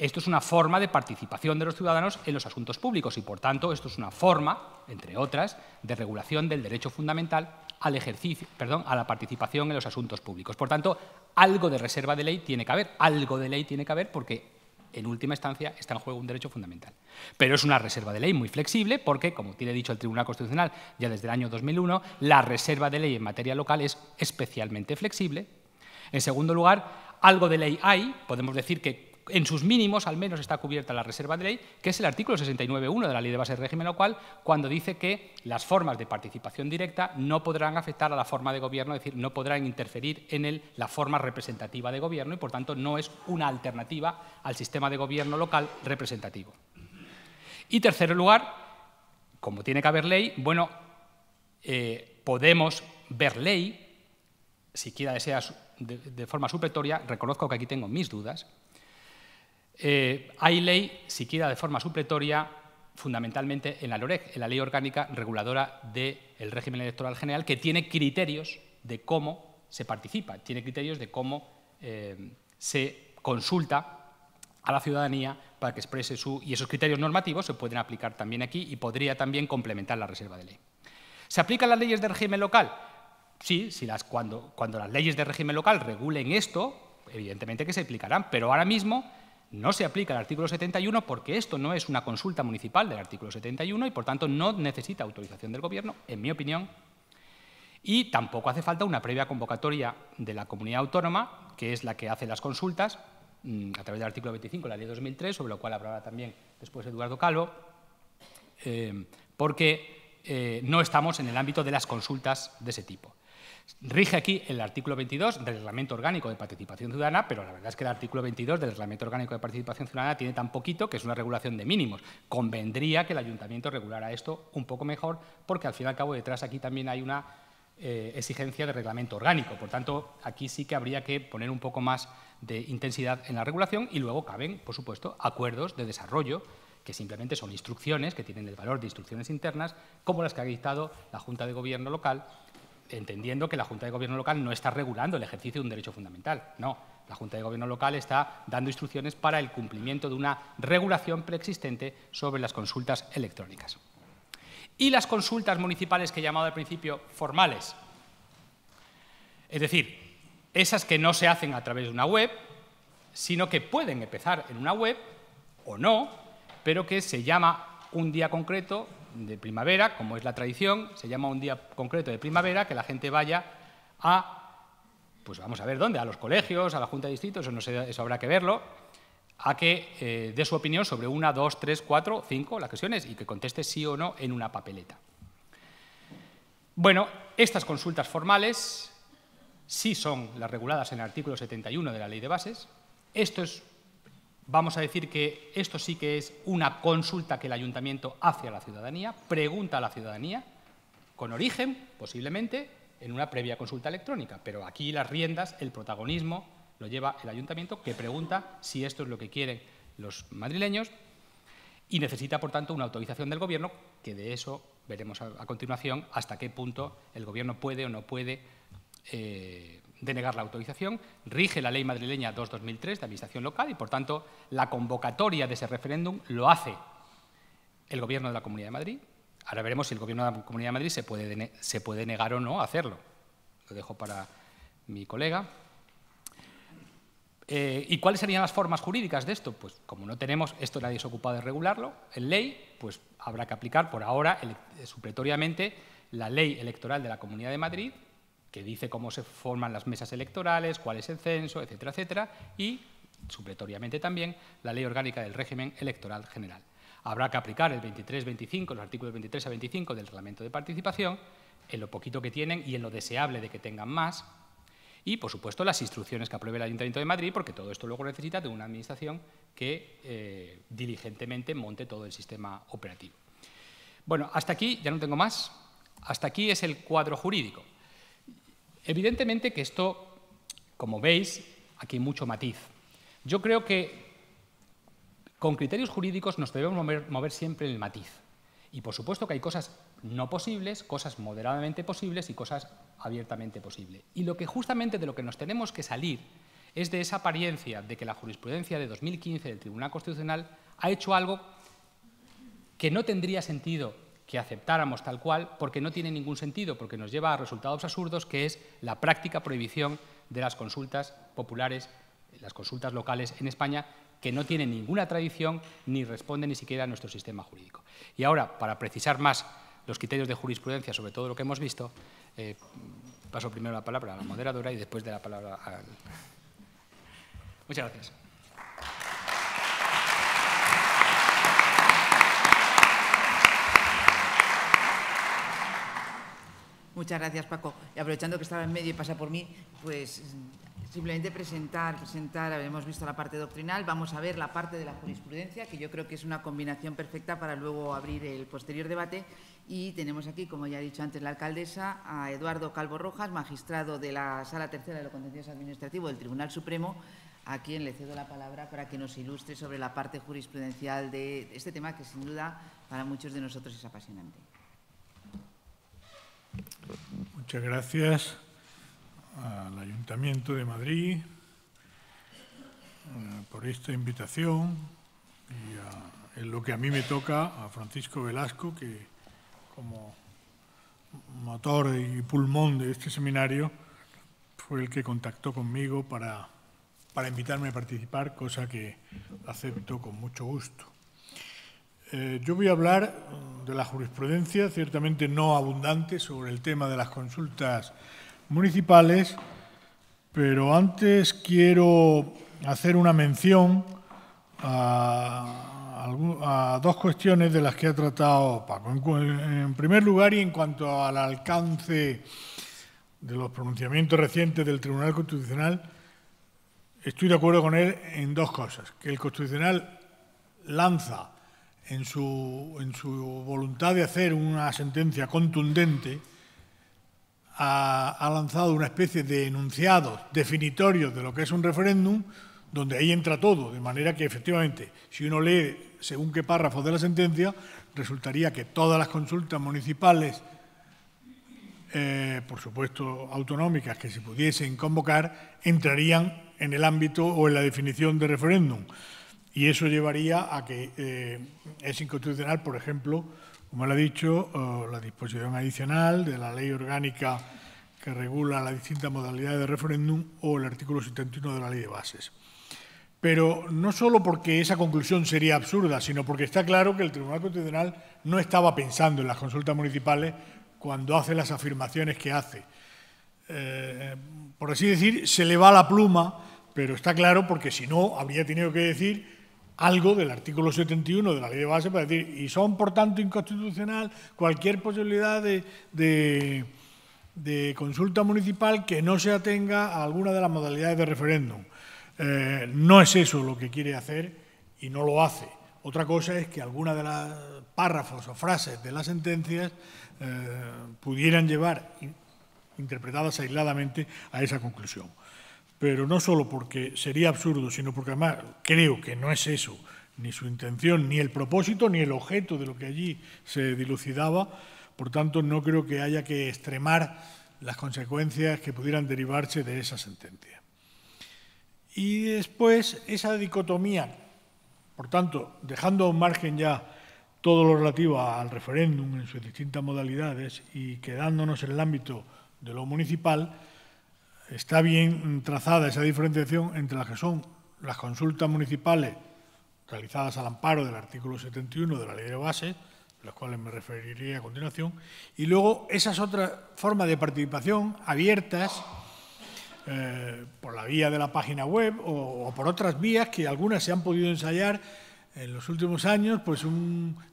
esto es una forma de participación de los ciudadanos en los asuntos públicos y por tanto esto es una forma, entre otras, de regulación del derecho fundamental al ejercicio, perdón, a la participación en los asuntos públicos. Por tanto, algo de reserva de ley tiene que haber, algo de ley tiene que haber porque en última instancia está en juego un derecho fundamental. Pero es una reserva de ley muy flexible porque, como tiene dicho el Tribunal Constitucional ya desde el año 2001, la reserva de ley en materia local es especialmente flexible. En segundo lugar, algo de ley hay, podemos decir que en sus mínimos al menos está cubierta la reserva de ley, que es el artículo 69.1 de la Ley de Base de Régimen Local, cuando dice que las formas de participación directa no podrán afectar a la forma de gobierno, es decir, no podrán interferir en la forma representativa de gobierno y, por tanto, no es una alternativa al sistema de gobierno local representativo. Y, tercer lugar, como tiene que haber ley, bueno, eh, podemos ver ley, siquiera desea de, de forma supletoria, reconozco que aquí tengo mis dudas, eh, hay ley, siquiera de forma supletoria, fundamentalmente en la LOREG, en la Ley Orgánica Reguladora del Régimen Electoral General, que tiene criterios de cómo se participa, tiene criterios de cómo eh, se consulta a la ciudadanía para que exprese su... Y esos criterios normativos se pueden aplicar también aquí y podría también complementar la reserva de ley. ¿Se aplican las leyes de régimen local? Sí, si cuando, las leyes de régimen local regulen esto, evidentemente que se aplicarán, pero ahora mismo no se aplica el artículo 71 porque esto no es una consulta municipal del artículo 71 y, por tanto, no necesita autorización del Gobierno, en mi opinión, y tampoco hace falta una previa convocatoria de la comunidad autónoma, que es la que hace las consultas, mm, a través del artículo 25 de la ley 2003, sobre lo cual hablará también después Eduardo Calvo, eh, porque eh, no estamos en el ámbito de las consultas de ese tipo. Rige aquí el artículo 22 del Reglamento Orgánico de Participación Ciudadana, pero la verdad es que el artículo 22 del Reglamento Orgánico de Participación Ciudadana tiene tan poquito que es una regulación de mínimos. Convendría que el ayuntamiento regulara esto un poco mejor, porque al fin y al cabo detrás aquí también hay una eh, exigencia de reglamento orgánico. Por tanto, aquí sí que habría que poner un poco más de intensidad en la regulación y luego caben, por supuesto, acuerdos de desarrollo que simplemente son instrucciones, que tienen el valor de instrucciones internas, como las que ha dictado la Junta de Gobierno local entendiendo que la Junta de Gobierno local no está regulando el ejercicio de un derecho fundamental. No, la Junta de Gobierno local está dando instrucciones para el cumplimiento de una regulación preexistente sobre las consultas electrónicas. Y las consultas municipales que he llamado al principio formales. Es decir, esas que no se hacen a través de una web, sino que pueden empezar en una web o no, pero que se llama un día concreto de primavera, como es la tradición, se llama un día concreto de primavera que la gente vaya a, pues vamos a ver dónde, a los colegios, a la Junta de Distritos, eso, no sé, eso habrá que verlo, a que eh, dé su opinión sobre una, dos, tres, cuatro, cinco, las cuestiones, y que conteste sí o no en una papeleta. Bueno, estas consultas formales sí son las reguladas en el artículo 71 de la Ley de Bases. Esto es Vamos a decir que esto sí que es una consulta que el ayuntamiento hace a la ciudadanía, pregunta a la ciudadanía, con origen, posiblemente, en una previa consulta electrónica. Pero aquí las riendas, el protagonismo, lo lleva el ayuntamiento, que pregunta si esto es lo que quieren los madrileños y necesita, por tanto, una autorización del Gobierno, que de eso veremos a, continuación hasta qué punto el Gobierno puede o no puede eh, de negar la autorización, rige la ley madrileña 2003 de Administración Local y, por tanto, la convocatoria de ese referéndum lo hace el Gobierno de la Comunidad de Madrid. Ahora veremos si el Gobierno de la Comunidad de Madrid se puede, se puede negar o no hacerlo. Lo dejo para mi colega. Eh, ¿Y cuáles serían las formas jurídicas de esto? Pues como no tenemos, esto nadie se ocupado de regularlo, en ley, pues habrá que aplicar por ahora, supletoriamente, la ley electoral de la Comunidad de Madrid que dice cómo se forman las mesas electorales, cuál es el censo, etcétera, etcétera, y, supletoriamente también, la Ley Orgánica del Régimen Electoral General. Habrá que aplicar el 23-25, los artículos 23 a 25 del Reglamento de Participación, en lo poquito que tienen y en lo deseable de que tengan más, y, por supuesto, las instrucciones que apruebe el Ayuntamiento de Madrid, porque todo esto luego necesita de una administración que eh, diligentemente monte todo el sistema operativo. Bueno, hasta aquí, ya no tengo más, hasta aquí es el cuadro jurídico. Evidentemente que esto, como veis, aquí hay mucho matiz. Yo creo que con criterios jurídicos nos debemos mover, siempre en el matiz. Y por supuesto que hay cosas no posibles, cosas moderadamente posibles y cosas abiertamente posibles. Y lo que justamente de lo que nos tenemos que salir es de esa apariencia de que la jurisprudencia de 2015 del Tribunal Constitucional ha hecho algo que no tendría sentido que aceptáramos tal cual, porque no tiene ningún sentido, porque nos lleva a resultados absurdos, que es la práctica prohibición de las consultas populares, las consultas locales en España, que no tiene ninguna tradición ni responde ni siquiera a nuestro sistema jurídico. Y ahora, para precisar más los criterios de jurisprudencia sobre todo lo que hemos visto, eh, paso primero la palabra a la moderadora y después de la palabra al... Muchas gracias. Muchas gracias, Paco. Y aprovechando que estaba en medio y pasa por mí, pues simplemente presentar, presentar, hemos visto la parte doctrinal, vamos a ver la parte de la jurisprudencia, que yo creo que es una combinación perfecta para luego abrir el posterior debate. Y tenemos aquí, como ya ha dicho antes la alcaldesa, a Eduardo Calvo Rojas, magistrado de la Sala Tercera de los Contencioso Administrativos del Tribunal Supremo, a quien le cedo la palabra para que nos ilustre sobre la parte jurisprudencial de este tema que, sin duda, para muchos de nosotros es apasionante. Muchas gracias al Ayuntamiento de Madrid eh, por esta invitación y a, en lo que a mí me toca, a Francisco Velasco, que como motor y pulmón de este seminario fue el que contactó conmigo para, para invitarme a participar, cosa que acepto con mucho gusto. Eh, yo voy a hablar mm, de la jurisprudencia, ciertamente no abundante, sobre el tema de las consultas municipales, pero antes quiero hacer una mención a, dos cuestiones de las que ha tratado Paco. en primer lugar, y en cuanto al alcance de los pronunciamientos recientes del Tribunal Constitucional, estoy de acuerdo con él en dos cosas. Que el Constitucional lanza en su, voluntad de hacer una sentencia contundente, ha, lanzado una especie de enunciado definitorio de lo que es un referéndum, donde ahí entra todo, de manera que efectivamente, si uno lee según qué párrafo de la sentencia, resultaría que todas las consultas municipales, eh, por supuesto autonómicas, que se pudiesen convocar, entrarían en el ámbito o en la definición de referéndum. Y eso llevaría a que eh, es inconstitucional, por ejemplo, como lo ha dicho, eh, la disposición adicional de la ley orgánica que regula las distintas modalidades de referéndum o el artículo 71 de la ley de bases. Pero no solo porque esa conclusión sería absurda, sino porque está claro que el Tribunal Constitucional no estaba pensando en las consultas municipales cuando hace las afirmaciones que hace. Eh, por así decir, se le va la pluma, pero está claro porque si no, habría tenido que decir algo del artículo 71 de la ley de base para decir, y son por tanto inconstitucional cualquier posibilidad de, consulta municipal que no se atenga a alguna de las modalidades de referéndum. Eh, no es eso lo que quiere hacer y no lo hace. Otra cosa es que alguna de las párrafos o frases de las sentencias eh, pudieran llevar, interpretadas aisladamente, a esa conclusión pero no solo porque sería absurdo, sino porque además creo que no es eso, ni su intención, ni el propósito, ni el objeto de lo que allí se dilucidaba. Por tanto, no creo que haya que extremar las consecuencias que pudieran derivarse de esa sentencia. Y después, esa dicotomía, por tanto, dejando un margen ya todo lo relativo al referéndum en sus distintas modalidades y quedándonos en el ámbito de lo municipal, está bien trazada esa diferenciación entre las que son las consultas municipales realizadas al amparo del artículo 71 de la Ley de Base, a las cuales me referiría a continuación, y luego esas otras formas de participación abiertas eh, por la vía de la página web o, por otras vías que algunas se han podido ensayar en los últimos años, pues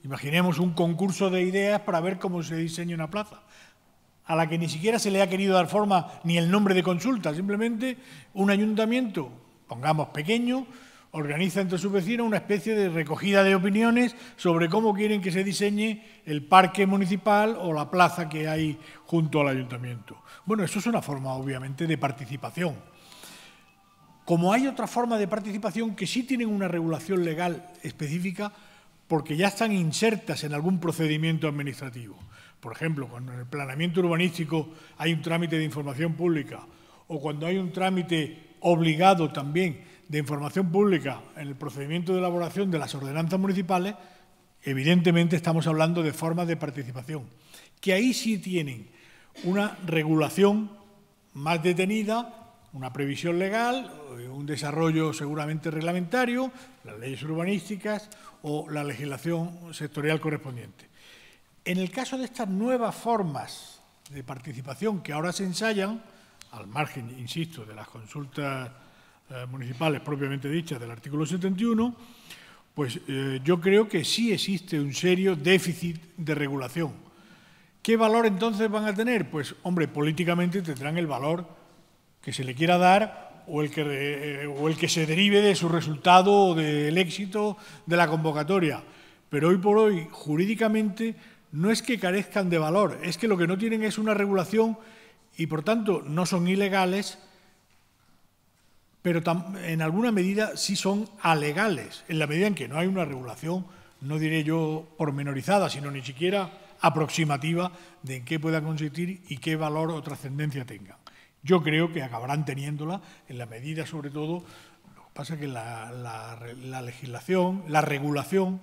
imaginemos un concurso de ideas para ver cómo se diseña una plaza a la que ni siquiera se le ha querido dar forma ni el nombre de consulta, simplemente un ayuntamiento, pongamos pequeño, organiza entre sus vecinos una especie de recogida de opiniones sobre cómo quieren que se diseñe el parque municipal o la plaza que hay junto al ayuntamiento. Bueno, eso es una forma, obviamente, de participación. Como hay otra forma de participación que sí tienen una regulación legal específica porque ya están insertas en algún procedimiento administrativo. Por ejemplo, cuando en el planeamiento urbanístico hay un trámite de información pública o cuando hay un trámite obligado también de información pública en el procedimiento de elaboración de las ordenanzas municipales, evidentemente estamos hablando de formas de participación, que ahí sí tienen una regulación más detenida, una previsión legal, un desarrollo seguramente reglamentario, las leyes urbanísticas o la legislación sectorial correspondiente. En el caso de estas nuevas formas de participación que ahora se ensayan, al margen, insisto, de las consultas eh, municipales propiamente dichas del artículo 71, pues eh, yo creo que sí existe un serio déficit de regulación. ¿Qué valor entonces van a tener? Pues, hombre, políticamente tendrán el valor que se le quiera dar o el que eh, se derive de su resultado o del éxito de la convocatoria. Pero hoy por hoy, jurídicamente, no es que carezcan de valor, es que lo que no tienen es una regulación y por tanto no son ilegales, pero en alguna medida sí son alegales, en la medida en que no hay una regulación, no diré yo pormenorizada, sino ni siquiera aproximativa de en qué pueda consistir y qué valor o trascendencia tengan. Yo creo que acabarán teniéndola en la medida, sobre todo, lo que pasa es que la, la legislación, la regulación,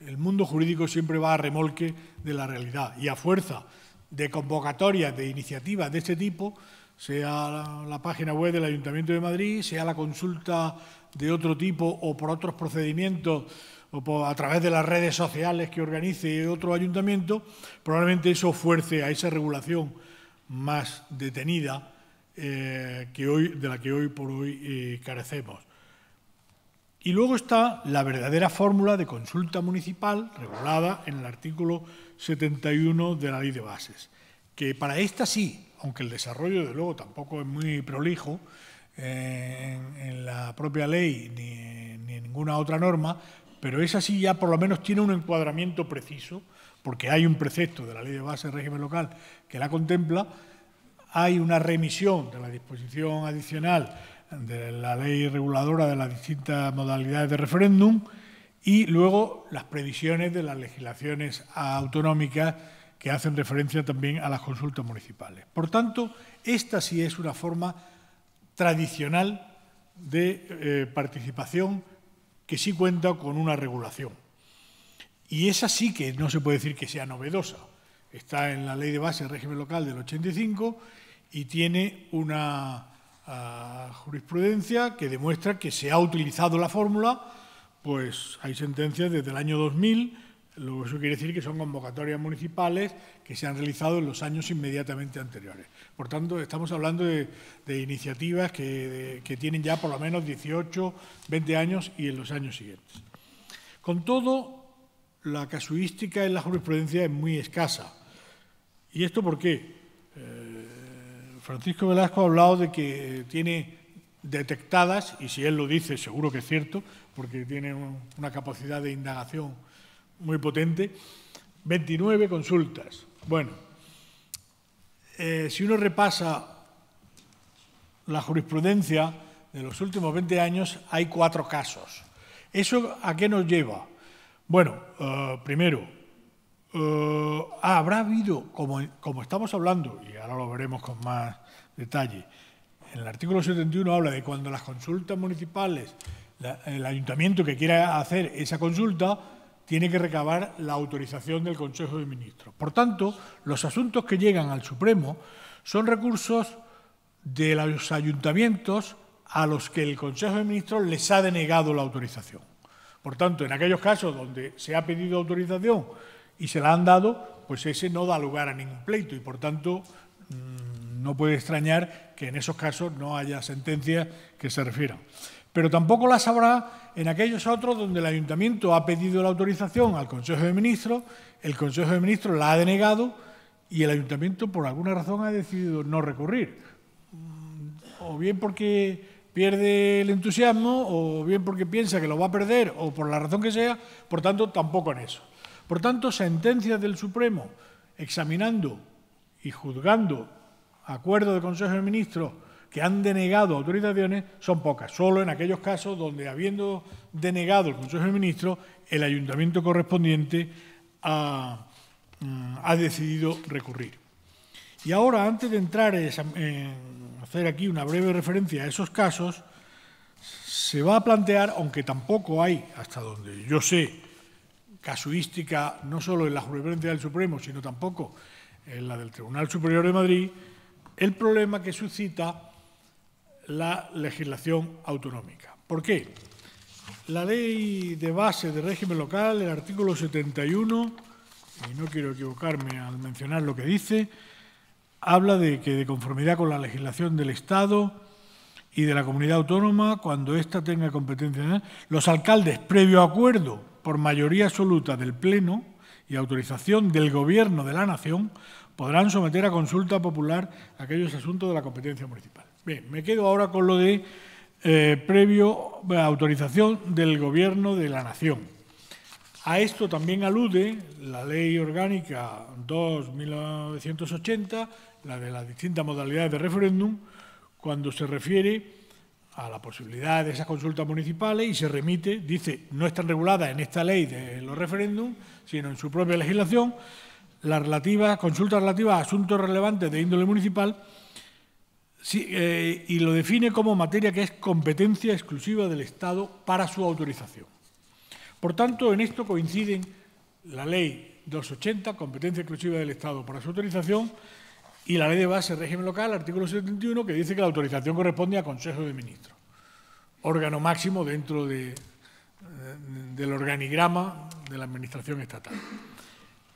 el mundo jurídico siempre va a remolque de la realidad y a fuerza de convocatorias, de iniciativas de este tipo, sea la página web del Ayuntamiento de Madrid, sea la consulta de otro tipo o por otros procedimientos o a través de las redes sociales que organice otro ayuntamiento, probablemente eso fuerce a esa regulación más detenida eh, que hoy, de la que hoy por hoy eh, carecemos. Y luego está la verdadera fórmula de consulta municipal regulada en el artículo 71 de la Ley de Bases, que para esta sí, aunque el desarrollo de luego tampoco es muy prolijo eh, en, la propia ley ni, en ninguna otra norma, pero esa sí ya por lo menos tiene un encuadramiento preciso, porque hay un precepto de la Ley de Bases Régimen Local que la contempla, hay una remisión de la disposición adicional de la ley reguladora de las distintas modalidades de referéndum y luego las previsiones de las legislaciones autonómicas que hacen referencia también a las consultas municipales. Por tanto, esta sí es una forma tradicional de eh, participación que sí cuenta con una regulación. Y esa sí que no se puede decir que sea novedosa. Está en la ley de base del régimen local del 85 y tiene una jurisprudencia que demuestra que se ha utilizado la fórmula, pues hay sentencias desde el año 2000, que eso quiere decir que son convocatorias municipales que se han realizado en los años inmediatamente anteriores. Por tanto, estamos hablando de, iniciativas que, tienen ya por lo menos 18, 20 años y en los años siguientes. Con todo, la casuística en la jurisprudencia es muy escasa. ¿Y esto por qué? Eh, Francisco Velasco ha hablado de que tiene detectadas, y si él lo dice seguro que es cierto, porque tiene una capacidad de indagación muy potente, 29 consultas. Bueno, eh, si uno repasa la jurisprudencia de los últimos 20 años, hay cuatro casos. ¿Eso a qué nos lleva? Bueno, eh, primero, eh, habrá habido, como, estamos hablando, y ahora lo veremos con más detalle, en el artículo 71 habla de cuando las consultas municipales, el ayuntamiento que quiera hacer esa consulta, tiene que recabar la autorización del Consejo de Ministros. Por tanto, los asuntos que llegan al Supremo son recursos de los ayuntamientos a los que el Consejo de Ministros les ha denegado la autorización. Por tanto, en aquellos casos donde se ha pedido autorización y se la han dado, pues ese no da lugar a ningún pleito y, por tanto, mm, no puede extrañar que en esos casos no haya sentencia que se refieran. Pero tampoco las habrá en aquellos otros donde el ayuntamiento ha pedido la autorización al Consejo de Ministros, el Consejo de Ministros la ha denegado y el ayuntamiento por alguna razón ha decidido no recurrir. Mm, o bien porque pierde el entusiasmo o bien porque piensa que lo va a perder o por la razón que sea, por tanto tampoco en eso. Por tanto, sentencias del Supremo examinando y juzgando acuerdos de Consejo de Ministros que han denegado autorizaciones son pocas, solo en aquellos casos donde, habiendo denegado el Consejo de Ministros, el ayuntamiento correspondiente ha, mm, decidido recurrir. Y ahora, antes de entrar a hacer aquí una breve referencia a esos casos, se va a plantear, aunque tampoco hay, hasta donde yo sé, casuística, no solo en la jurisprudencia del Supremo, sino tampoco en la del Tribunal Superior de Madrid, el problema que suscita la legislación autonómica. ¿Por qué? La ley de base de régimen local, el artículo 71, y no quiero equivocarme al mencionar lo que dice, habla de que de conformidad con la legislación del Estado y de la comunidad autónoma, cuando ésta tenga competencia, los alcaldes, previo acuerdo por mayoría absoluta del Pleno y autorización del Gobierno de la Nación, podrán someter a consulta popular aquellos asuntos de la competencia municipal. Bien, me quedo ahora con lo de eh, previo eh, autorización del Gobierno de la Nación. A esto también alude la Ley Orgánica 2.980, la de las distintas modalidades de referéndum, cuando se refiere a la posibilidad de esas consultas municipales y se remite, dice, no están reguladas en esta ley de los referéndums, sino en su propia legislación, la relativas, consultas relativas a asuntos relevantes de índole municipal eh, y lo define como materia que es competencia exclusiva del Estado para su autorización. Por tanto, en esto coinciden la ley 280, competencia exclusiva del Estado para su autorización, y la ley de base régimen local, artículo 71, que dice que la autorización corresponde a Consejo de Ministros, órgano máximo dentro de, eh, del organigrama de la Administración estatal.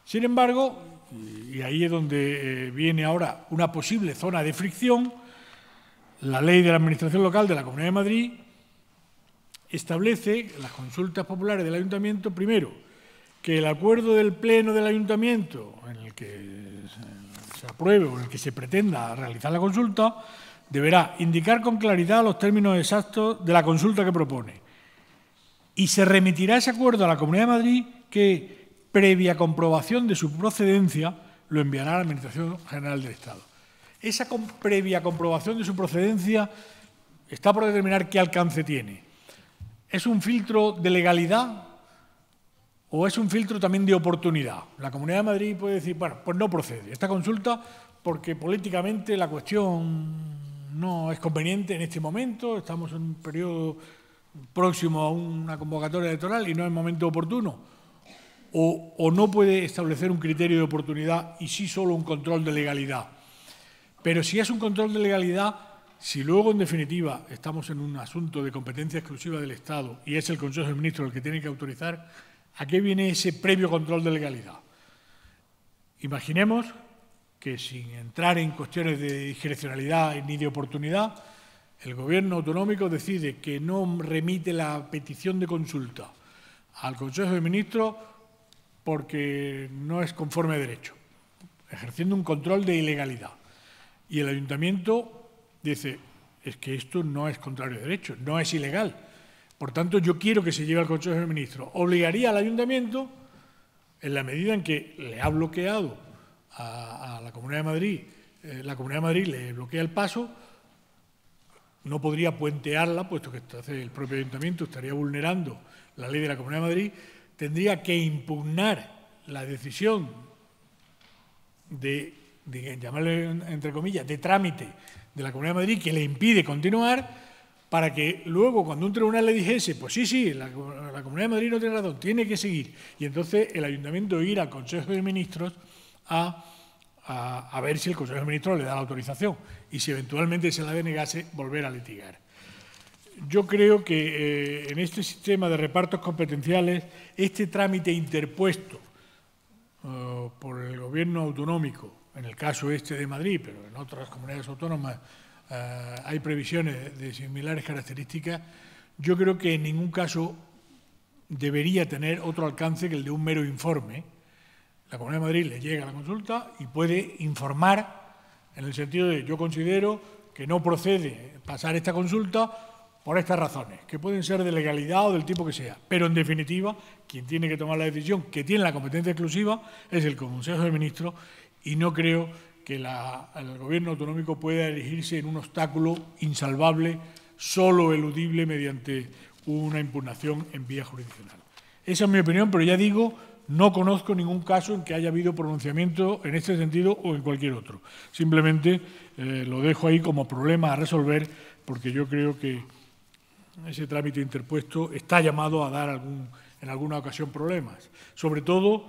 Sin embargo, y ahí es donde eh, viene ahora una posible zona de fricción, la ley de la Administración local de la Comunidad de Madrid establece las consultas populares del ayuntamiento, primero, que el acuerdo del Pleno del ayuntamiento, en el que eh, se apruebe o en el que se pretenda realizar la consulta, deberá indicar con claridad los términos exactos de la consulta que propone. Y se remitirá ese acuerdo a la Comunidad de Madrid que, previa comprobación de su procedencia, lo enviará a la Administración General del Estado. Esa previa comprobación de su procedencia está por determinar qué alcance tiene. ¿Es un filtro de legalidad o es un filtro también de oportunidad. La Comunidad de Madrid puede decir, bueno, pues no procede esta consulta porque políticamente la cuestión no es conveniente en este momento, estamos en un periodo próximo a una convocatoria electoral y no es momento oportuno. O, no puede establecer un criterio de oportunidad y sí solo un control de legalidad. Pero si es un control de legalidad, si luego, en definitiva, estamos en un asunto de competencia exclusiva del Estado y es el Consejo de Ministros el que tiene que autorizar, ¿A qué viene ese previo control de legalidad? Imaginemos que sin entrar en cuestiones de discrecionalidad ni de oportunidad, el Gobierno autonómico decide que no remite la petición de consulta al Consejo de Ministros porque no es conforme a derecho, ejerciendo un control de ilegalidad. Y el ayuntamiento dice, es que esto no es contrario a derecho, no es ilegal. Por tanto, yo quiero que se lleve al Consejo de Ministros. Obligaría al ayuntamiento, en la medida en que le ha bloqueado a, la Comunidad de Madrid, eh, la Comunidad de Madrid le bloquea el paso, no podría puentearla, puesto que el propio ayuntamiento estaría vulnerando la ley de la Comunidad de Madrid, tendría que impugnar la decisión de, de llamarle entre comillas, de trámite de la Comunidad de Madrid que le impide continuar para que luego cuando un tribunal le dijese, pues sí, sí, la, Comunidad de Madrid no tiene razón, tiene que seguir, y entonces el ayuntamiento ir al Consejo de Ministros a, ver si el Consejo de Ministros le da la autorización y si eventualmente se la denegase, volver a litigar. Yo creo que eh, en este sistema de repartos competenciales, este trámite interpuesto eh, por el gobierno autonómico, en el caso este de Madrid, pero en otras comunidades autónomas Ah, hay previsiones de similares características, yo creo que en ningún caso debería tener otro alcance que el de un mero informe. La Comunidad de Madrid le llega a la consulta y puede informar en el sentido de yo considero que no procede pasar esta consulta por estas razones, que pueden ser de legalidad o del tipo que sea. Pero, en definitiva, quien tiene que tomar la decisión, que tiene la competencia exclusiva, es el Consejo de Ministros y no creo que el gobierno autonómico pueda erigirse en un obstáculo insalvable, solo eludible mediante una impugnación en vía jurisdiccional. Esa es mi opinión, pero ya digo, no conozco ningún caso en que haya habido pronunciamiento en este sentido o en cualquier otro. Simplemente eh, lo dejo ahí como problema a resolver, porque yo creo que ese trámite interpuesto está llamado a dar algún, en alguna ocasión problemas. Sobre todo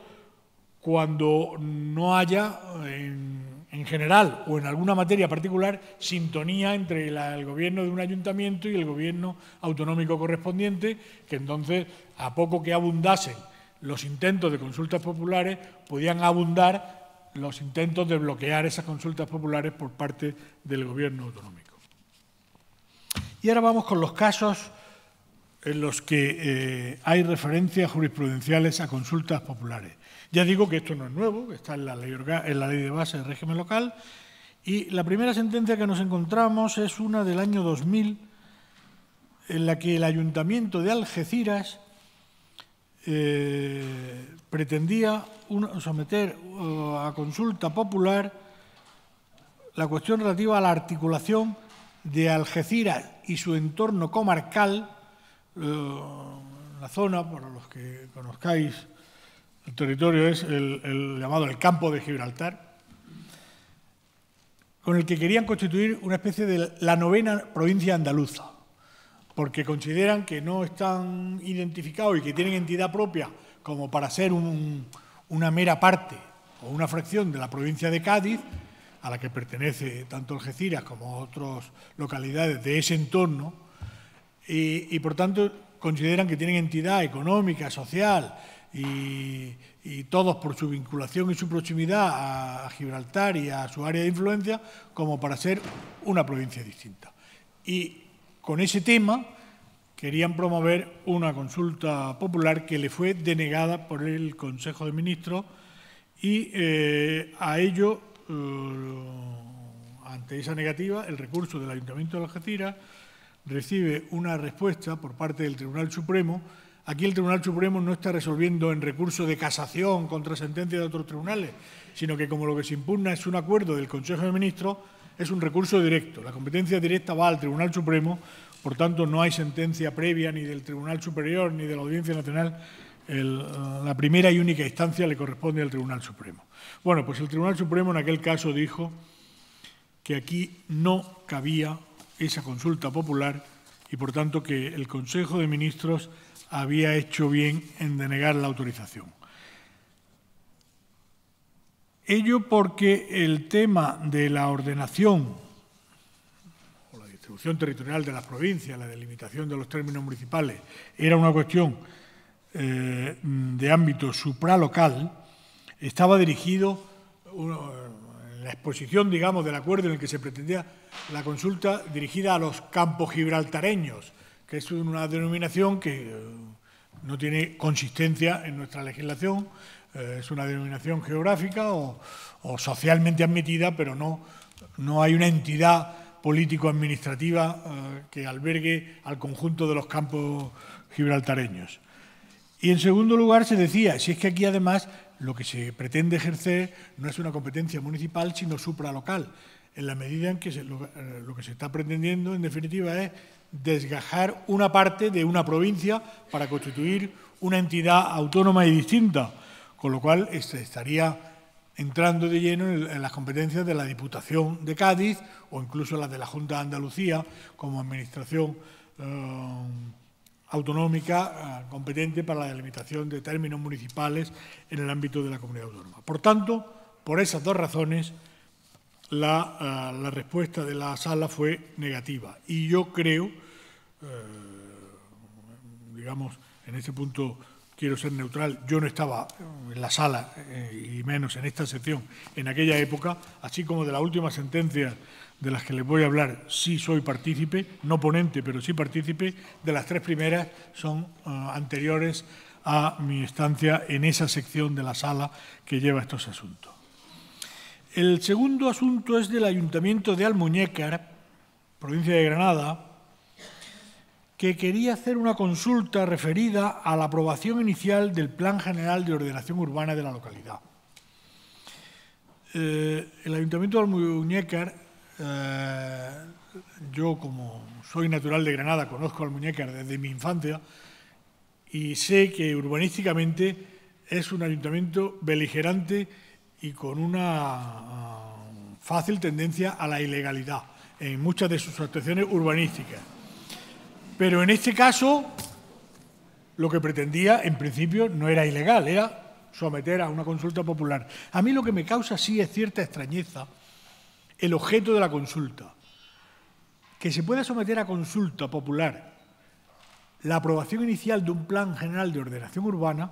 cuando no haya en, general o en alguna materia particular sintonía entre el gobierno de un ayuntamiento y el gobierno autonómico correspondiente, que entonces, a poco que abundasen los intentos de consultas populares, podían abundar los intentos de bloquear esas consultas populares por parte del gobierno autonómico. Y ahora vamos con los casos en los que eh, hay referencias jurisprudenciales a consultas populares. Ya digo que esto no es nuevo, está en la ley, de base del régimen local. Y la primera sentencia que nos encontramos es una del año 2000, en la que el ayuntamiento de Algeciras eh, pretendía someter uh, a consulta popular la cuestión relativa a la articulación de Algeciras y su entorno comarcal, uh, la zona, para los que conozcáis el territorio es el, llamado el campo de Gibraltar, con el que querían constituir una especie de la novena provincia andaluza, porque consideran que no están identificados y que tienen entidad propia como para ser una mera parte o una fracción de la provincia de Cádiz, a la que pertenece tanto Algeciras como otras localidades de ese entorno, y, y por tanto consideran que tienen entidad económica, social, y, todos por su vinculación y su proximidad a, Gibraltar y a su área de influencia, como para ser una provincia distinta. Y con ese tema querían promover una consulta popular que le fue denegada por el Consejo de Ministros y eh, a ello, eh, ante esa negativa, el recurso del Ayuntamiento de Algeciras recibe una respuesta por parte del Tribunal Supremo Aquí el Tribunal Supremo no está resolviendo en recurso de casación contra sentencia de otros tribunales, sino que como lo que se impugna es un acuerdo del Consejo de Ministros, es un recurso directo. La competencia directa va al Tribunal Supremo, por tanto no hay sentencia previa ni del Tribunal Superior ni de la Audiencia Nacional. la primera y única instancia le corresponde al Tribunal Supremo. Bueno, pues el Tribunal Supremo en aquel caso dijo que aquí no cabía esa consulta popular y por tanto que el Consejo de Ministros había hecho bien en denegar la autorización. Ello porque el tema de la ordenación o la distribución territorial de las provincias, la delimitación de los términos municipales, era una cuestión eh, de ámbito supralocal, estaba dirigido, en la exposición, digamos, del acuerdo en el que se pretendía la consulta dirigida a los campos gibraltareños, es una denominación que eh, no tiene consistencia en nuestra legislación, eh, es una denominación geográfica o, socialmente admitida, pero no, no hay una entidad político-administrativa eh, que albergue al conjunto de los campos gibraltareños. Y en segundo lugar se decía, si es que aquí además lo que se pretende ejercer no es una competencia municipal, sino supralocal, en la medida en que lo que se está pretendiendo en definitiva es desgajar una parte de una provincia para constituir una entidad autónoma y distinta, con lo cual se estaría entrando de lleno en las competencias de la Diputación de Cádiz o incluso las de la Junta de Andalucía como administración eh, autonómica eh, competente para la delimitación de términos municipales en el ámbito de la comunidad autónoma. Por tanto, por esas dos razones, la, eh, la respuesta de la sala fue negativa y yo creo eh, digamos, en este punto quiero ser neutral, yo no estaba en la sala eh, y menos en esta sección en aquella época, así como de la última sentencia de las que les voy a hablar, sí soy partícipe, no ponente, pero sí partícipe, de las tres primeras son eh, anteriores a mi estancia en esa sección de la sala que lleva estos asuntos. El segundo asunto es del Ayuntamiento de Almuñécar, provincia de Granada, que quería hacer una consulta referida a la aprobación inicial del Plan General de Ordenación Urbana de la localidad. Eh, el Ayuntamiento de Almuñécar, eh, yo como soy natural de Granada, conozco Almuñécar desde mi infancia y sé que urbanísticamente es un ayuntamiento beligerante y con una ah, fácil tendencia a la ilegalidad en muchas de sus actuaciones urbanísticas. Pero en este caso, lo que pretendía, en principio, no era ilegal, era someter a una consulta popular. A mí lo que me causa sí es cierta extrañeza el objeto de la consulta. Que se pueda someter a consulta popular la aprobación inicial de un plan general de ordenación urbana,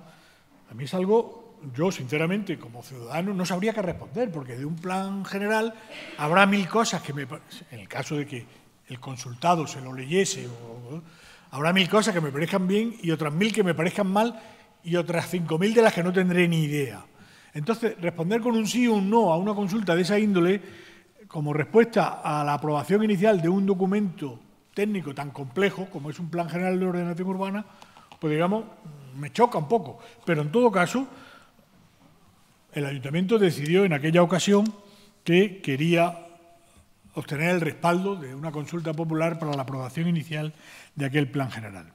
a mí es algo, yo sinceramente como ciudadano no sabría qué responder, porque de un plan general habrá mil cosas que me... En el caso de que el consultado se lo leyese. O, habrá mil cosas que me parezcan bien y otras mil que me parezcan mal y otras cinco mil de las que no tendré ni idea. Entonces, responder con un sí o un no a una consulta de esa índole como respuesta a la aprobación inicial de un documento técnico tan complejo como es un plan general de ordenación urbana, pues digamos, me choca un poco. Pero en todo caso, el ayuntamiento decidió en aquella ocasión que quería obtener el respaldo de una consulta popular para la aprobación inicial de aquel plan general.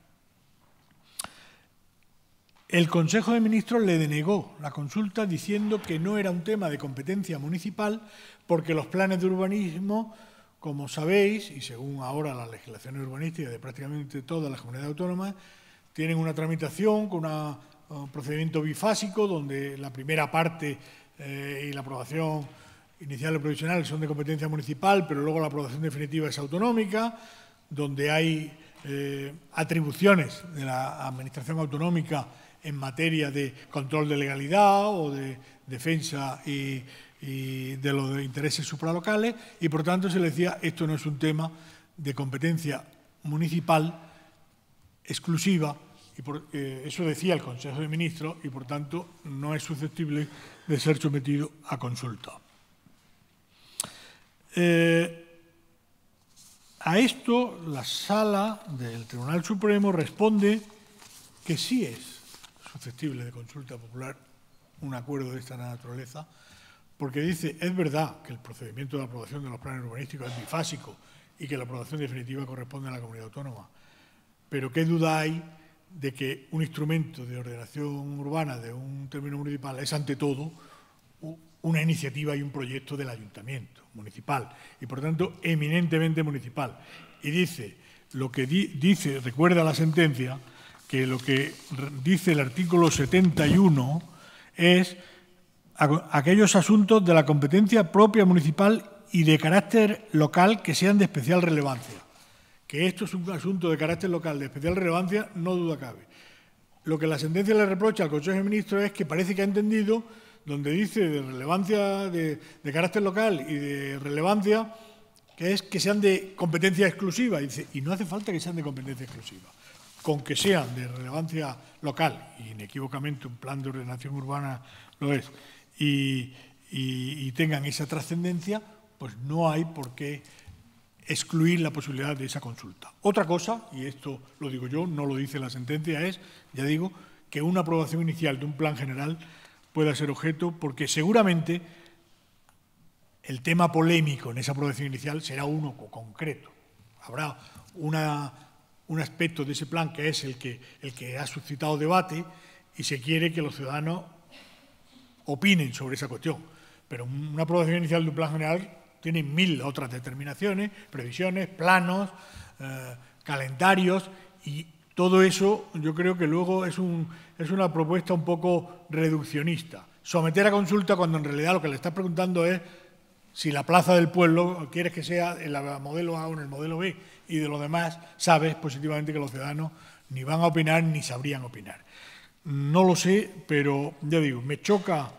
El Consejo de Ministros le denegó la consulta diciendo que no era un tema de competencia municipal porque los planes de urbanismo, como sabéis, y según ahora la legislación urbanística de prácticamente todas las comunidades autónomas, tienen una tramitación con eh, un procedimiento bifásico donde la primera parte eh, y la aprobación inicial o provisional, son de competencia municipal, pero luego la aprobación definitiva es autonómica, donde hay eh, atribuciones de la Administración autonómica en materia de control de legalidad o de defensa y, de los intereses supralocales, y por tanto se le decía, esto no es un tema de competencia municipal exclusiva, y eh, eso decía el Consejo de Ministros, y por tanto no es susceptible de ser sometido a consulta. Eh, a esto la sala del Tribunal Supremo responde que sí es susceptible de consulta popular un acuerdo de esta naturaleza, porque dice, es verdad que el procedimiento de aprobación de los planes urbanísticos es bifásico y que la aprobación definitiva corresponde a la comunidad autónoma, pero qué duda hay de que un instrumento de ordenación urbana de un término municipal es ante todo una iniciativa y un proyecto del ayuntamiento municipal y por tanto eminentemente municipal. Y dice, lo que dice, recuerda la sentencia, que lo que dice el artículo 71 es aquellos asuntos de la competencia propia municipal y de carácter local que sean de especial relevancia. Que esto es un asunto de carácter local de especial relevancia, no duda cabe. Lo que la sentencia le reprocha al Consejo de Ministros es que parece que ha entendido donde dice de relevancia, de, carácter local y de relevancia, que es que sean de competencia exclusiva. Y, no hace falta que sean de competencia exclusiva. Con que sean de relevancia local, y inequívocamente un plan de ordenación urbana lo es, y tengan esa trascendencia, pues no hay por qué excluir la posibilidad de esa consulta. Otra cosa, y esto lo digo yo, no lo dice la sentencia, es, ya digo, que una aprobación inicial de un plan general pueda ser objeto, porque seguramente el tema polémico en esa aprobación inicial será uno concreto. Habrá una, un aspecto de ese plan que es el que, el que ha suscitado debate y se quiere que los ciudadanos opinen sobre esa cuestión. Pero una aprobación inicial de un plan general tiene mil otras determinaciones, previsiones, planos, eh, calendarios y todo eso yo creo que luego es, una propuesta un poco reduccionista. Someter a consulta cuando en realidad lo que le estás preguntando es si la plaza del pueblo quieres que sea en el modelo A o en el modelo B y de lo demás sabes positivamente que los ciudadanos ni van a opinar ni sabrían opinar. No lo sé, pero ya digo, me choca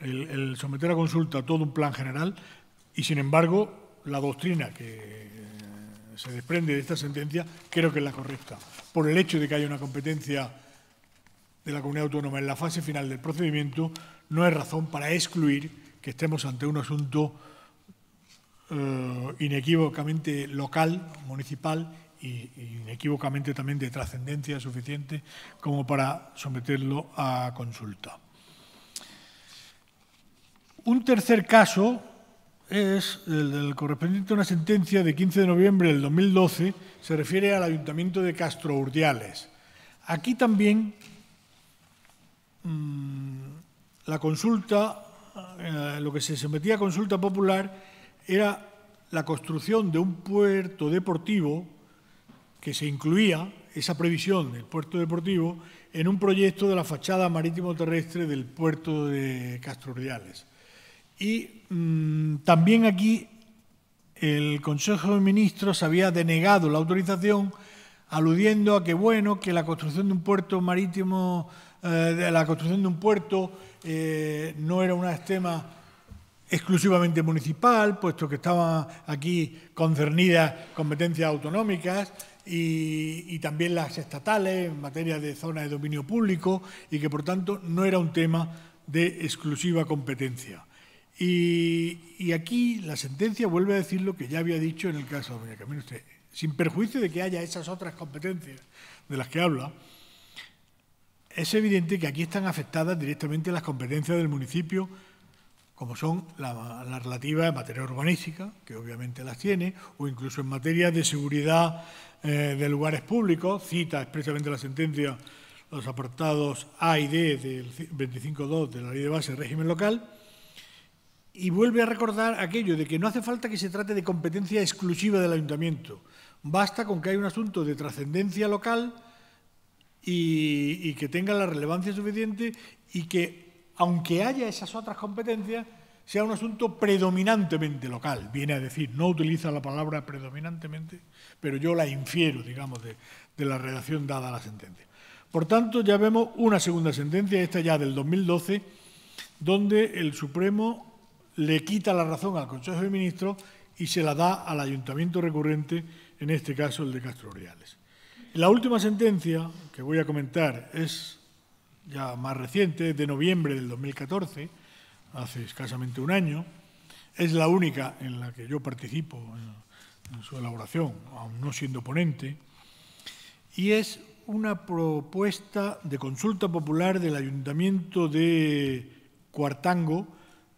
el someter a consulta todo un plan general y sin embargo la doctrina que se desprende de esta sentencia, creo que es la correcta. Por el hecho de que haya una competencia de la comunidad autónoma en la fase final del procedimiento, no es razón para excluir que estemos ante un asunto eh, inequívocamente local, municipal y inequívocamente también de trascendencia suficiente como para someterlo a consulta. Un tercer caso es el, correspondiente a una sentencia de 15 de noviembre del 2012, se refiere al Ayuntamiento de Castro Urdiales. Aquí también mm, la consulta, eh, lo que se sometía a consulta popular era la construcción de un puerto deportivo que se incluía, esa previsión del puerto deportivo, en un proyecto de la fachada marítimo-terrestre del puerto de Castro Urdiales. Y mm, también aquí el Consejo de Ministros había denegado la autorización aludiendo a que, bueno, que la construcción de un puerto marítimo, eh, la construcción de un puerto eh, no era un tema exclusivamente municipal, puesto que estaban aquí concernidas competencias autonómicas y, también las estatales en materia de zona de dominio público y que, por tanto, no era un tema de exclusiva competencia. Y, aquí la sentencia vuelve a decir lo que ya había dicho en el caso de Doña Camino usted, sin perjuicio de que haya esas otras competencias de las que habla, es evidente que aquí están afectadas directamente las competencias del municipio, como son las relativas relativa en materia urbanística, que obviamente las tiene, o incluso en materia de seguridad eh, de lugares públicos, cita expresamente la sentencia los apartados A y D del 25.2 de la Ley de Base del Régimen Local, y vuelve a recordar aquello de que no hace falta que se trate de competencia exclusiva del ayuntamiento. Basta con que haya un asunto de trascendencia local y, que tenga la relevancia suficiente y que, aunque haya esas otras competencias, sea un asunto predominantemente local, viene a decir, no utiliza la palabra predominantemente, pero yo la infiero, digamos, de, la relación dada a la sentencia. Por tanto, ya vemos una segunda sentencia, esta ya del 2012, donde el Supremo le quita la razón al Consejo de Ministros y se la da al ayuntamiento recurrente, en este caso el de Castro Reales. La última sentencia que voy a comentar es ya más reciente, de noviembre del 2014, hace escasamente un año. Es la única en la que yo participo en, en su elaboración, aún no siendo ponente, y es una propuesta de consulta popular del Ayuntamiento de Cuartango,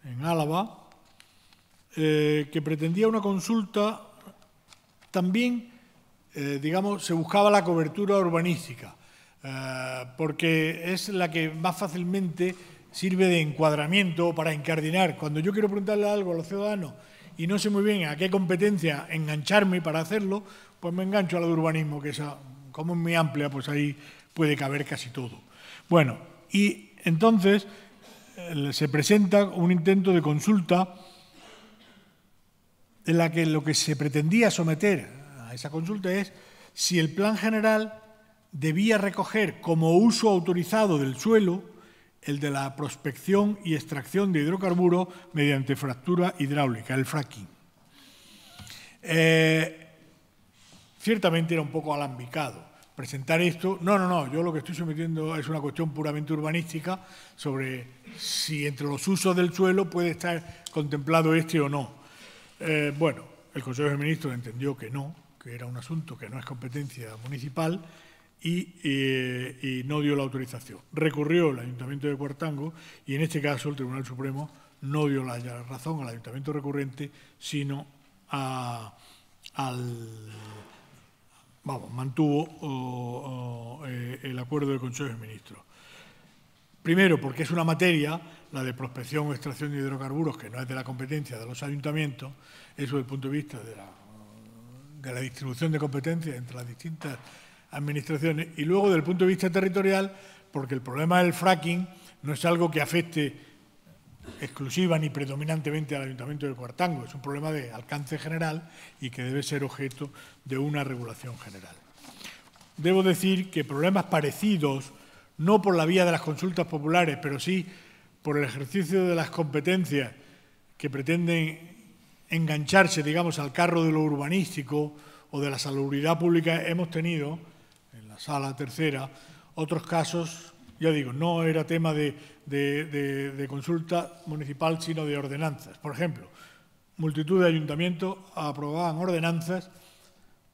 en Álava, eh, que pretendía una consulta también, eh, digamos, se buscaba la cobertura urbanística, eh, porque es la que más fácilmente sirve de encuadramiento para encardinar. Cuando yo quiero preguntarle algo a los ciudadanos y no sé muy bien a qué competencia engancharme para hacerlo, pues me engancho a la de urbanismo, que esa, como es muy amplia, pues ahí puede caber casi todo. Bueno, y entonces eh, se presenta un intento de consulta en la que lo que se pretendía someter a esa consulta es si el plan general debía recoger como uso autorizado del suelo el de la prospección y extracción de hidrocarburos mediante fractura hidráulica, el fracking. Eh, ciertamente era un poco alambicado presentar esto. No, no, no, yo lo que estoy sometiendo es una cuestión puramente urbanística sobre si entre los usos del suelo puede estar contemplado este o no. Eh, bueno, el Consejo de Ministros entendió que no, que era un asunto que no es competencia municipal y, eh, no dio la autorización. Recurrió el Ayuntamiento de Cuartango y en este caso el Tribunal Supremo no dio la razón al Ayuntamiento recurrente, sino al vamos, mantuvo eh, el acuerdo del Consejo de Ministros. Primero, porque es una materia, la de prospección o extracción de hidrocarburos, que no es de la competencia de los ayuntamientos, eso desde el punto de vista de la, de la distribución de competencias entre las distintas administraciones, y luego desde el punto de vista territorial, porque el problema del fracking no es algo que afecte exclusiva ni predominantemente al Ayuntamiento de Cuartango, es un problema de alcance general y que debe ser objeto de una regulación general. Debo decir que problemas parecidos, no por la vía de las consultas populares, pero sí por el ejercicio de las competencias que pretenden engancharse, digamos, al carro de lo urbanístico o de la salubridad pública, hemos tenido en la sala tercera otros casos ya digo, no era tema de, consulta municipal, sino de ordenanzas. Por ejemplo, multitud de ayuntamientos aprobaban ordenanzas,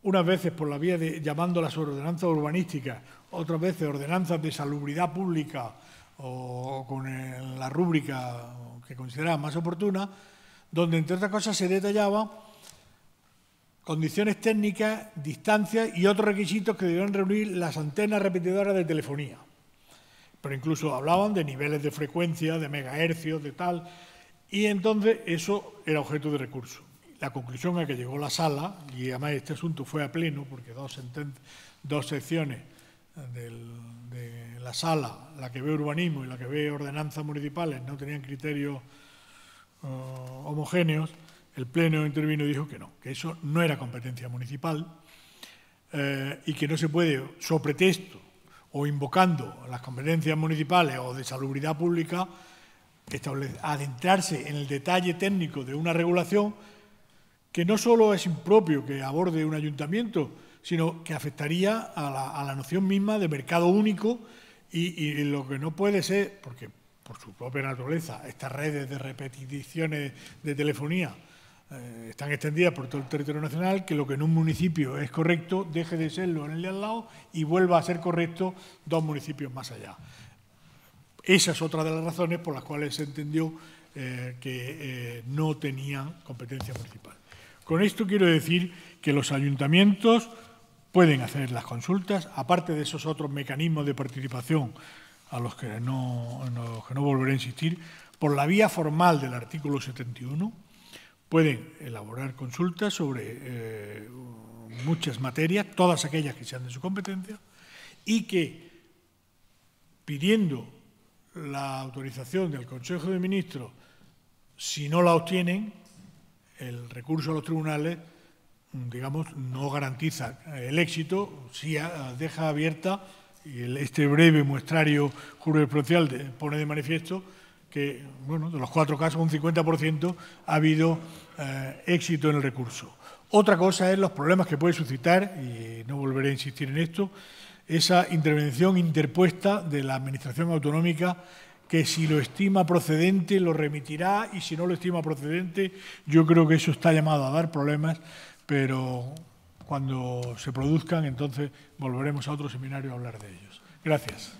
unas veces por la vía de llamándolas ordenanzas urbanísticas, otras veces ordenanzas de salubridad pública o con la rúbrica que consideraban más oportuna, donde entre otras cosas se detallaban condiciones técnicas, distancias y otros requisitos que debían reunir las antenas repetidoras de telefonía pero incluso hablaban de niveles de frecuencia, de megahercios, de tal, y entonces eso era objeto de recurso. La conclusión a que llegó la sala, y además este asunto fue a pleno, porque dos, secciones de la sala, la que ve urbanismo y la que ve ordenanzas municipales, no tenían criterios eh, homogéneos, el pleno intervino y dijo que no, que eso no era competencia municipal eh, y que no se puede, sobre texto o invocando las competencias municipales o de salubridad pública, adentrarse en el detalle técnico de una regulación que no solo es impropio que aborde un ayuntamiento, sino que afectaría a la, noción misma de mercado único y, y, lo que no puede ser, porque por su propia naturaleza, estas redes de repeticiones de telefonía eh, están extendidas por todo el territorio nacional, que lo que en un municipio es correcto deje de serlo en el de al lado y vuelva a ser correcto dos municipios más allá. Esa es otra de las razones por las cuales se entendió eh, que eh, no tenían competencia municipal. Con esto quiero decir que los ayuntamientos pueden hacer las consultas, aparte de esos otros mecanismos de participación a los que no, que no volveré a insistir, por la vía formal del artículo 71, Pueden elaborar consultas sobre eh, muchas materias, todas aquellas que sean de su competencia, y que pidiendo la autorización del Consejo de Ministros, si no la obtienen, el recurso a los tribunales, mm, digamos, no garantiza el éxito, si ah, deja abierta, y este breve muestrario jurisprudencial pone de manifiesto, que, bueno, de los cuatro casos, un 50% ha habido eh, éxito en el recurso. Otra cosa es los problemas que puede suscitar, y no volveré a insistir en esto, esa intervención interpuesta de la Administración Autonómica que si lo estima procedente lo remitirá y si no lo estima procedente yo creo que eso está llamado a dar problemas, pero cuando se produzcan entonces volveremos a otro seminario a hablar de ellos. Gracias.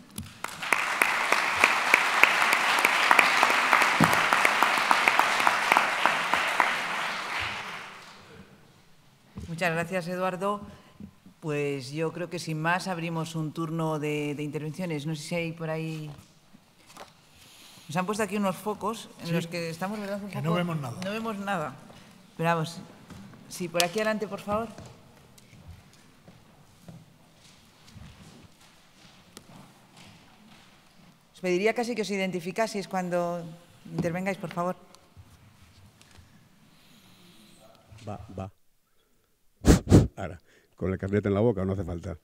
Muchas gracias, Eduardo. Pues yo creo que sin más abrimos un turno de, intervenciones. No sé si hay por ahí... Nos han puesto aquí unos focos en los que estamos, ¿verdad? que no vemos nada. No vemos nada. Pero vamos, sí, por aquí adelante, por favor. Os pediría casi que os identificaseis cuando intervengáis, por favor. Va, va. Ahora, con la carneta en la boca no hace falta.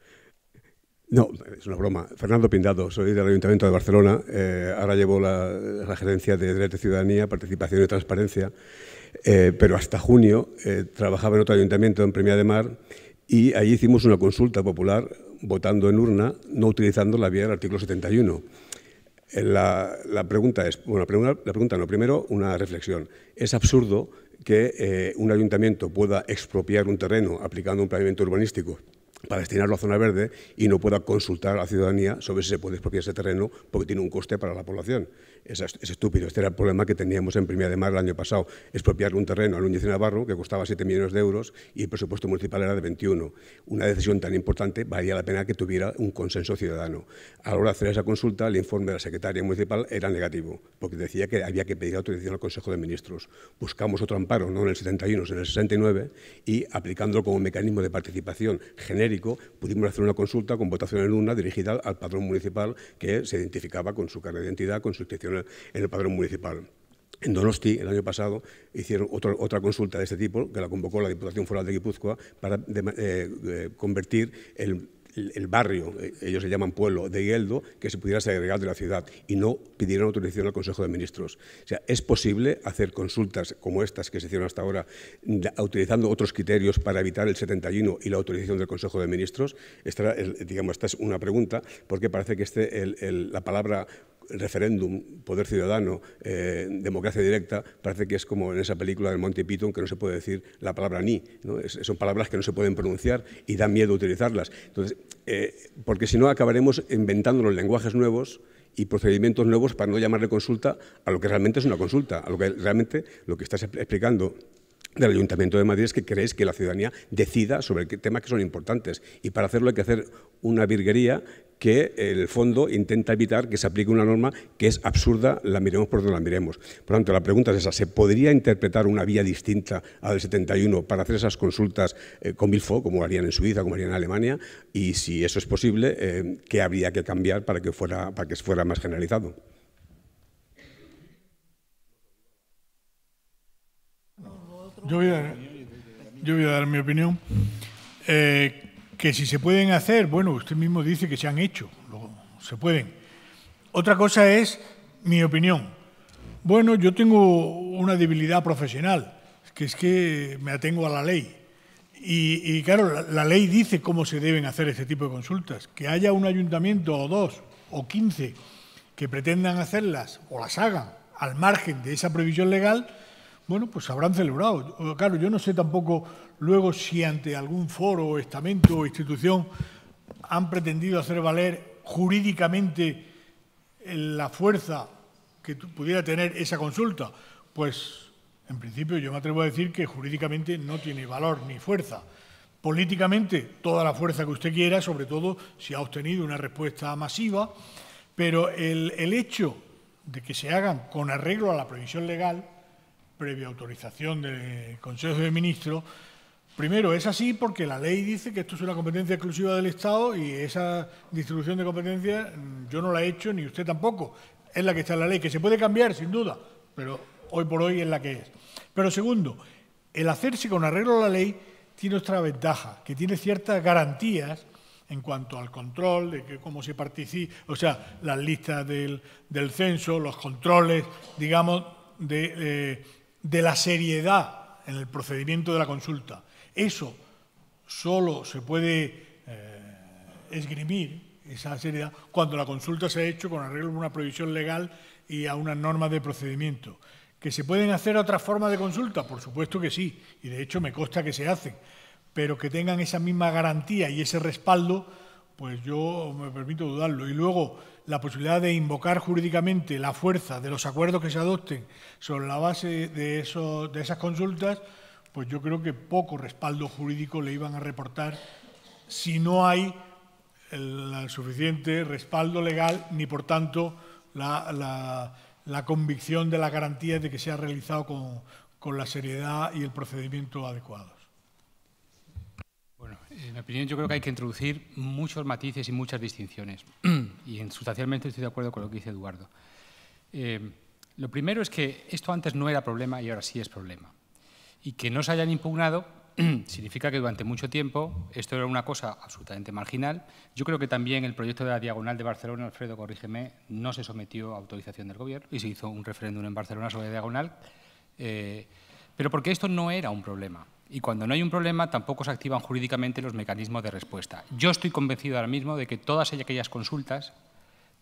No, es una broma. Fernando Pindado, soy del Ayuntamiento de Barcelona. Eh, ahora llevo la, gerencia de Derecho de Ciudadanía, Participación y Transparencia. Eh, pero hasta junio eh, trabajaba en otro ayuntamiento, en Premia de Mar, y allí hicimos una consulta popular votando en urna, no utilizando la vía del artículo 71. La, pregunta es, bueno, la pregunta no, primero una reflexión. Es absurdo que eh, un ayuntamiento pueda expropiar un terreno aplicando un planeamiento urbanístico para destinarlo a zona verde y no pueda consultar a la ciudadanía sobre si se puede expropiar ese terreno porque tiene un coste para la población. Es, estúpido, este era el problema que teníamos en Primera de Mar el año pasado, expropiar un terreno a Núñez de Navarro que costaba 7 millones de euros y el presupuesto municipal era de 21. Una decisión tan importante valía la pena que tuviera un consenso ciudadano. A la hora de hacer esa consulta, el informe de la secretaria municipal era negativo porque decía que había que pedir autorización al Consejo de Ministros. Buscamos otro amparo, no en el 71, sino en el 69, y aplicándolo como mecanismo de participación genérica pudimos hacer una consulta con votación en urna dirigida al padrón municipal que se identificaba con su carnet de identidad, con su inscripción en el padrón municipal. En Donosti, el año pasado, hicieron otra consulta de este tipo, que la convocó la Diputación Foral de Guipúzcoa, para eh, eh, convertir el el barrio, eh, ellos se llaman pueblo, de Hieldo, que se pudiera segregar de la ciudad y no pidieran autorización al Consejo de Ministros. O sea, es posible hacer consultas como estas que se hicieron hasta ahora, mm, utilizando otros criterios para evitar el 71 y la autorización del Consejo de Ministros. Esta, digamos, esta es una pregunta, porque parece que este, la palabra referéndum, poder ciudadano, eh, democracia directa, parece que es como en esa película del Monty Python que no se puede decir la palabra ni. son palabras que no se pueden pronunciar y da miedo utilizarlas. Entonces, eh, porque si no acabaremos inventando los lenguajes nuevos y procedimientos nuevos para no llamarle consulta a lo que realmente es una consulta, a lo que realmente lo que estás explicando del Ayuntamiento de Madrid es que creéis que la ciudadanía decida sobre temas que son importantes. Y para hacerlo hay que hacer una virguería que el fondo intenta evitar que se aplique una norma que es absurda, la miremos por donde la miremos. Por lo tanto, la pregunta es esa, ¿se podría interpretar una vía distinta a la del 71 para hacer esas consultas eh, con Milfo, como harían en Suiza, como harían en Alemania? Y si eso es posible, eh, ¿qué habría que cambiar para que fuera, para que fuera más generalizado? Yo voy a, dar mi opinión. Eh, que si se pueden hacer, bueno, usted mismo dice que se han hecho, se pueden. Otra cosa es mi opinión. Bueno, yo tengo una debilidad profesional, que es que me atengo a la ley. Y, claro, la, ley dice cómo se deben hacer este tipo de consultas. Que haya un ayuntamiento o dos o quince que pretendan hacerlas o las hagan al margen de esa previsión legal, bueno, pues habrán celebrado. Claro, yo no sé tampoco Luego, si ante algún foro, estamento o institución han pretendido hacer valer jurídicamente eh, la fuerza que pudiera tener esa consulta, pues en principio yo me atrevo a decir que jurídicamente no tiene valor ni fuerza. Políticamente, toda la fuerza que usted quiera, sobre todo si ha obtenido una respuesta masiva, pero el, el hecho de que se hagan con arreglo a la previsión legal, previa autorización del Consejo de Ministros, Primero, es así porque la ley dice que esto es una competencia exclusiva del Estado y esa distribución de competencias mm, yo no la he hecho ni usted tampoco. Es la que está en la ley, que se puede cambiar, sin duda, pero hoy por hoy es la que es. Pero segundo, el hacerse con arreglo a la ley tiene otra ventaja, que tiene ciertas garantías en cuanto al control, de cómo se participa, o sea, las listas del, censo, los controles, digamos, eh, de la seriedad en el procedimiento de la consulta eso solo se puede eh, esgrimir, esa seriedad, cuando la consulta se ha hecho con arreglo a una provisión legal y a unas normas de procedimiento. ¿Que se pueden hacer otras formas de consulta? Por supuesto que sí, y de hecho me consta que se hacen, pero que tengan esa misma garantía y ese respaldo, pues yo me permito dudarlo. Y luego, la posibilidad de invocar jurídicamente la fuerza de los acuerdos que se adopten sobre la base de esas consultas, pues yo creo que poco respaldo jurídico le iban a reportar si no hay el, suficiente respaldo legal ni, por tanto, la, convicción de la garantía de que se ha realizado con, la seriedad y el procedimiento adecuados. Bueno, en mi opinión yo creo que hay que introducir muchos matices y muchas distinciones. y sustancialmente estoy de acuerdo con lo que dice Eduardo. Eh, lo primero es que esto antes no era problema y ahora sí es problema. Y que no se hayan impugnado significa que durante mucho tiempo esto era una cosa absolutamente marginal. Yo creo que también el proyecto de la Diagonal de Barcelona, Alfredo, corrígeme, no se sometió a autorización del Gobierno y se hizo un referéndum en Barcelona sobre la Diagonal, eh, pero porque esto no era un problema. Y cuando no hay un problema, tampoco se activan jurídicamente los mecanismos de respuesta. Yo estoy convencido ahora mismo de que todas aquellas consultas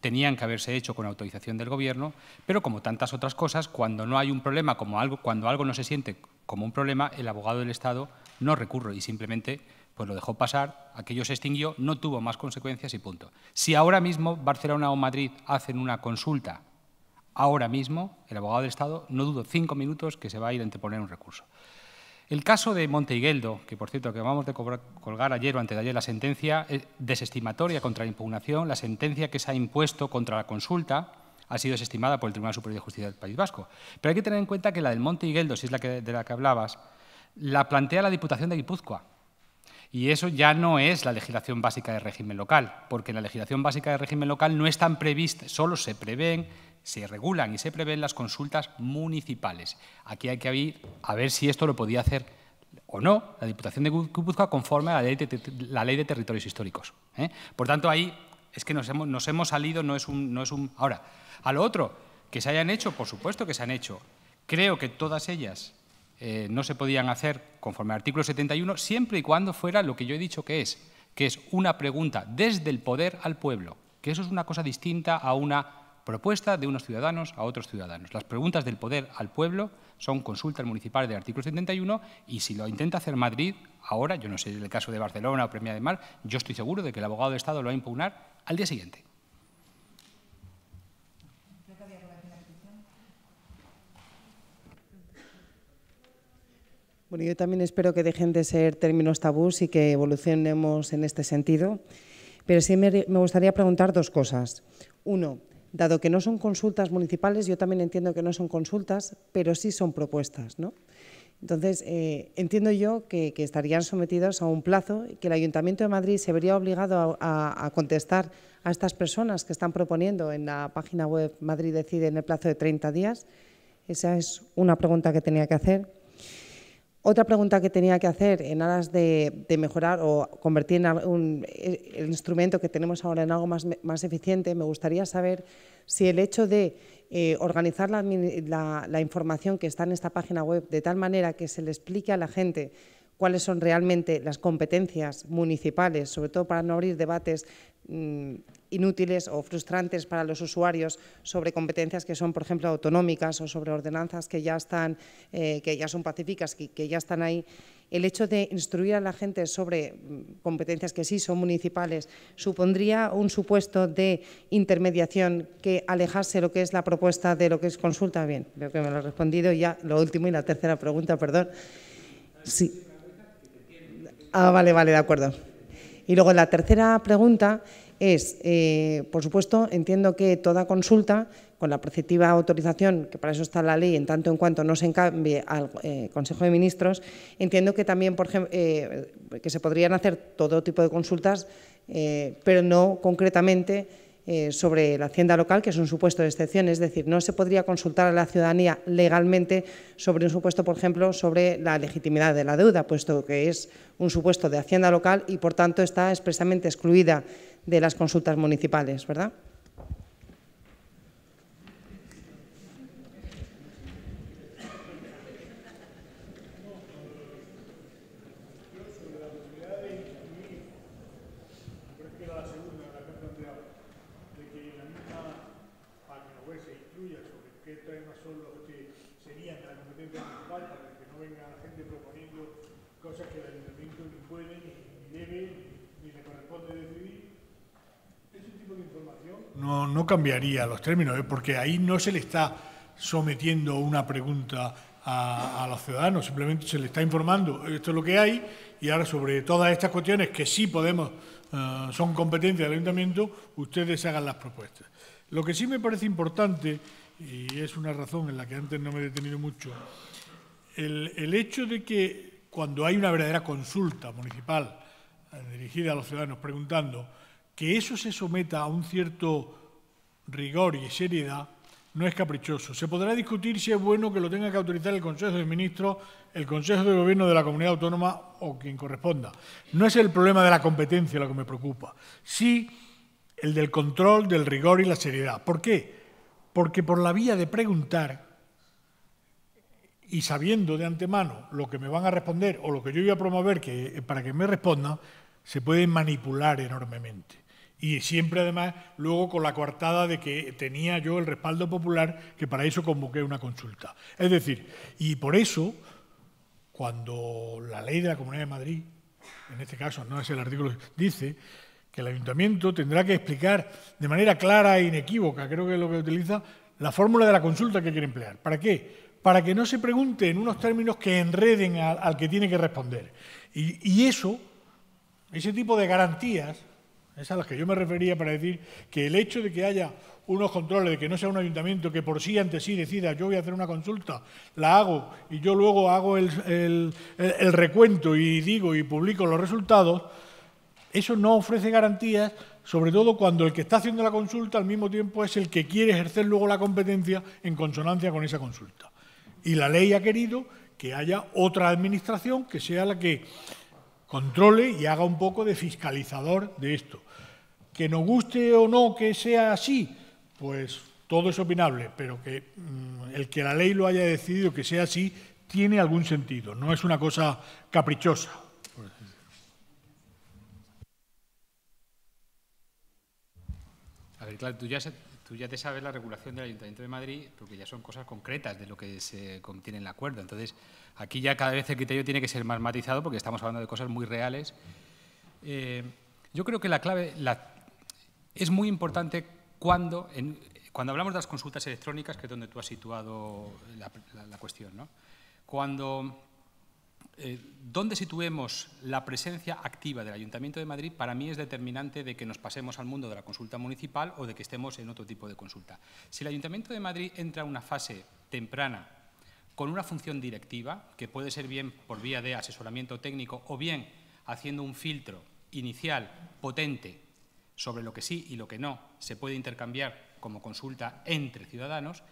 tenían que haberse hecho con autorización del Gobierno, pero como tantas otras cosas, cuando no hay un problema, como algo, cuando algo no se siente como un problema, el abogado del Estado no recurrió y simplemente pues lo dejó pasar, aquello se extinguió, no tuvo más consecuencias y punto. Si ahora mismo Barcelona o Madrid hacen una consulta, ahora mismo el abogado del Estado no dudo cinco minutos que se va a ir a interponer un recurso. El caso de Monteigueldo, que por cierto acabamos de colgar ayer o antes de ayer la sentencia desestimatoria contra la impugnación, la sentencia que se ha impuesto contra la consulta, ha sido desestimada por el Tribunal Superior de Justicia del País Vasco. Pero hay que tener en cuenta que la del Monte Higueldo, si es la de la que hablabas, la plantea la Diputación de Guipúzcoa. Y eso ya no es la legislación básica de régimen local, porque en la legislación básica de régimen local no tan previstas, solo se prevén, se regulan y se prevén las consultas municipales. Aquí hay que ir a ver si esto lo podía hacer o no la Diputación de Guipúzcoa conforme a la ley de, la ley de territorios históricos. ¿eh? Por tanto, ahí es que nos hemos, nos hemos salido, no es un... No es un ahora, a lo otro, que se hayan hecho, por supuesto que se han hecho. Creo que todas ellas eh, no se podían hacer conforme al artículo 71, siempre y cuando fuera lo que yo he dicho que es, que es una pregunta desde el poder al pueblo, que eso es una cosa distinta a una propuesta de unos ciudadanos a otros ciudadanos. Las preguntas del poder al pueblo son consultas municipales del artículo 71 y si lo intenta hacer Madrid, ahora, yo no sé el caso de Barcelona o Premia de Mar, yo estoy seguro de que el abogado de Estado lo va a impugnar al día siguiente. Bueno, yo también espero que dejen de ser términos tabús y que evolucionemos en este sentido, pero sí me, gustaría preguntar dos cosas. Uno, dado que no son consultas municipales, yo también entiendo que no son consultas, pero sí son propuestas, ¿no? Entonces, eh, entiendo yo que, estarían sometidos a un plazo y que el Ayuntamiento de Madrid se vería obligado a, a, contestar a estas personas que están proponiendo en la página web Madrid Decide en el plazo de 30 días. Esa es una pregunta que tenía que hacer. Otra pregunta que tenía que hacer en aras de, mejorar o convertir en eh, el instrumento que tenemos ahora en algo más, eficiente, me gustaría saber si el hecho de eh, organizar la, la información que está en esta página web de tal manera que se le explique a la gente cuáles son realmente las competencias municipales, sobre todo para no abrir debates mm, inútiles o frustrantes para los usuarios sobre competencias que son, por ejemplo, autonómicas o sobre ordenanzas que ya están, eh, que ya son pacíficas, que, ya están ahí. El hecho de instruir a la gente sobre mm, competencias que sí son municipales supondría un supuesto de intermediación que alejase lo que es la propuesta de lo que es consulta. Bien, creo que me lo he respondido ya, lo último y la tercera pregunta, perdón. Sí. Ah, vale, vale, de acuerdo. Y luego la tercera pregunta es, eh, por supuesto, entiendo que toda consulta con la preceptiva autorización, que para eso está la ley, en tanto en cuanto no se encambie al eh, Consejo de Ministros, entiendo que también, por ejemplo, eh, que se podrían hacer todo tipo de consultas, pero no concretamente eh, sobre la hacienda local, que es un supuesto de excepción, es decir, no se podría consultar a la ciudadanía legalmente sobre un supuesto, por ejemplo, sobre la legitimidad de la deuda, puesto que es un supuesto de hacienda local y, por tanto, está expresamente excluida de las consultas municipales, ¿verdad? no cambiaría los términos, ¿eh? porque ahí no se le está sometiendo una pregunta a, los ciudadanos, simplemente se le está informando esto es lo que hay y ahora sobre todas estas cuestiones que sí podemos, eh, son competencia del ayuntamiento, ustedes hagan las propuestas. Lo que sí me parece importante, y es una razón en la que antes no me he detenido mucho, el, hecho de que cuando hay una verdadera consulta municipal eh, dirigida a los ciudadanos preguntando, que eso se someta a un cierto rigor y seriedad, no es caprichoso. Se podrá discutir si es bueno que lo tenga que autorizar el Consejo de Ministros, el Consejo de Gobierno de la Comunidad Autónoma o quien corresponda. No es el problema de la competencia lo que me preocupa, sí el del control, del rigor y la seriedad. ¿Por qué? Porque por la vía de preguntar y sabiendo de antemano lo que me van a responder o lo que yo voy a promover que, para que me respondan, se puede manipular enormemente. Y siempre además, luego con la coartada de que tenía yo el respaldo popular, que para eso convoqué una consulta. Es decir, y por eso, cuando la ley de la Comunidad de Madrid, en este caso no es el artículo, dice que el ayuntamiento tendrá que explicar de manera clara e inequívoca, creo que es lo que utiliza, la fórmula de la consulta que quiere emplear. ¿Para qué? Para que no se pregunte en unos términos que enreden al, que tiene que responder. y eso, ese tipo de garantías es a las que yo me refería para decir que el hecho de que haya unos controles, de que no sea un ayuntamiento que por sí ante sí decida yo voy a hacer una consulta, la hago y yo luego hago el, el recuento y digo y publico los resultados, eso no ofrece garantías, sobre todo cuando el que está haciendo la consulta al mismo tiempo es el que quiere ejercer luego la competencia en consonancia con esa consulta. Y la ley ha querido que haya otra administración que sea la que controle y haga un poco de fiscalizador de esto. Que nos guste o no que sea así, pues todo es opinable, pero que mm, el que la ley lo haya decidido que sea así tiene algún sentido, no es una cosa caprichosa. A ver, claro, tú ya, tú ya te sabes la regulación del Ayuntamiento de Madrid, porque ya son cosas concretas de lo que se contiene en el acuerdo. Entonces, aquí ya cada vez el criterio tiene que ser más matizado, porque estamos hablando de cosas muy reales. Eh, yo creo que la clave, es muy importante cuando, cuando hablamos de las consultas electrónicas, que es donde tú has situado la, cuestión, ¿no? cuando eh, situemos la presencia activa del Ayuntamiento de Madrid para mí es determinante de que nos pasemos al mundo de la consulta municipal o de que estemos en otro tipo de consulta. Si el Ayuntamiento de Madrid entra a una fase temprana con una función directiva, que puede ser bien por vía de asesoramiento técnico o bien haciendo un filtro inicial potente sobre lo que sí y lo que no se puede intercambiar como consulta entre ciudadanos,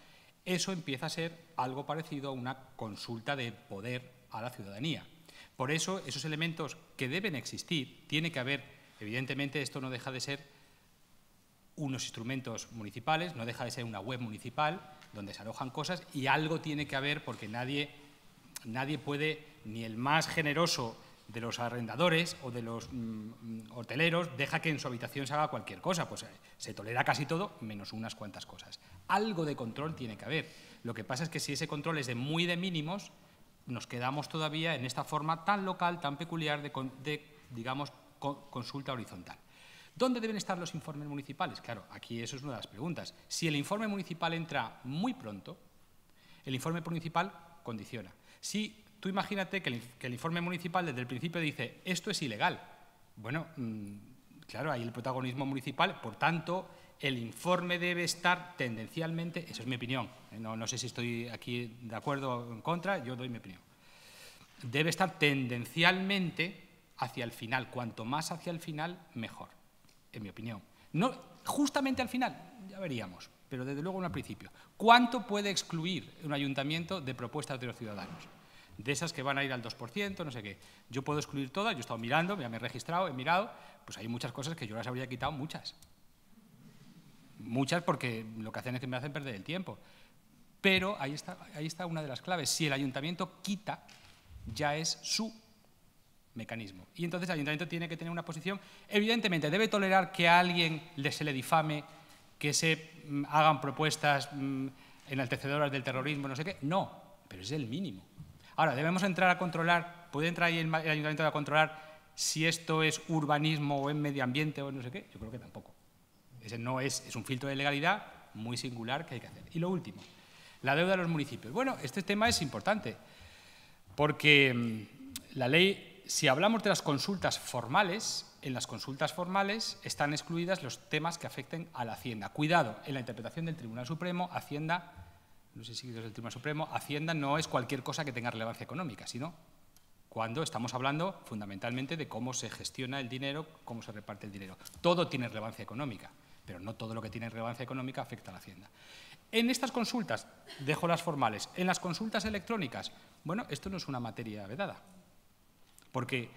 eso empieza a ser algo parecido a una consulta de poder a la ciudadanía. Por eso, esos elementos que deben existir, tiene que haber, evidentemente esto no deja de ser unos instrumentos municipales, no deja de ser una web municipal donde se alojan cosas y algo tiene que haber porque nadie, nadie puede, ni el más generoso de los arrendadores o de los mm, mm, hoteleros deja que en su habitación se haga cualquier cosa, pues eh, se tolera casi todo menos unas cuantas cosas. Algo de control tiene que haber. Lo que pasa es que si ese control es de muy de mínimos, nos quedamos todavía en esta forma tan local, tan peculiar de, digamos, consulta horizontal. ¿Dónde deben estar los informes municipales? Claro, aquí eso es una de las preguntas. Si el informe municipal entra muy pronto, el informe municipal condiciona. Si Tú imagínate que el, informe municipal desde el principio dice, esto es ilegal. Bueno, mm, claro, hay el protagonismo municipal, por tanto, el informe debe estar tendencialmente, eso es mi opinión, eh, no, no sé si estoy aquí de acuerdo o en contra, yo doy mi opinión, debe estar tendencialmente hacia el final, cuanto más hacia el final, mejor, en mi opinión. No, justamente al final, ya veríamos, pero desde luego no al principio. ¿Cuánto puede excluir un ayuntamiento de propuestas de los ciudadanos? de esas que van a ir al 2%, no sé qué. Yo puedo excluir todas, yo he estado mirando, me he registrado, he mirado, pues hay muchas cosas que yo las habría quitado, muchas. Muchas porque lo que hacen es que me hacen perder el tiempo. Pero ahí está, ahí está una de las claves. Si el ayuntamiento quita, ya es su mecanismo. Y entonces el ayuntamiento tiene que tener una posición. Evidentemente, debe tolerar que a alguien se le difame, que se mm, hagan propuestas mm, enaltecedoras del terrorismo, no sé qué. No, pero es el mínimo. Ahora, debemos entrar a controlar, ¿puede entrar ahí el, ayuntamiento a controlar si esto es urbanismo o en medio ambiente o no sé qué? Yo creo que tampoco. Ese no es, es un filtro de legalidad muy singular que hay que hacer. Y lo último, la deuda de los municipios. Bueno, este tema es importante porque mm, la ley, si hablamos de las consultas formales, en las consultas formales están excluidas los temas que afecten a la Hacienda. Cuidado, en la interpretación del Tribunal Supremo, Hacienda no sé los es del Tribunal Supremo, Hacienda no es cualquier cosa que tenga relevancia económica, sino cuando estamos hablando fundamentalmente de cómo se gestiona el dinero, cómo se reparte el dinero. Todo tiene relevancia económica, pero no todo lo que tiene relevancia económica afecta a la Hacienda. En estas consultas, dejo las formales, en las consultas electrónicas, bueno, esto no es una materia vedada, porque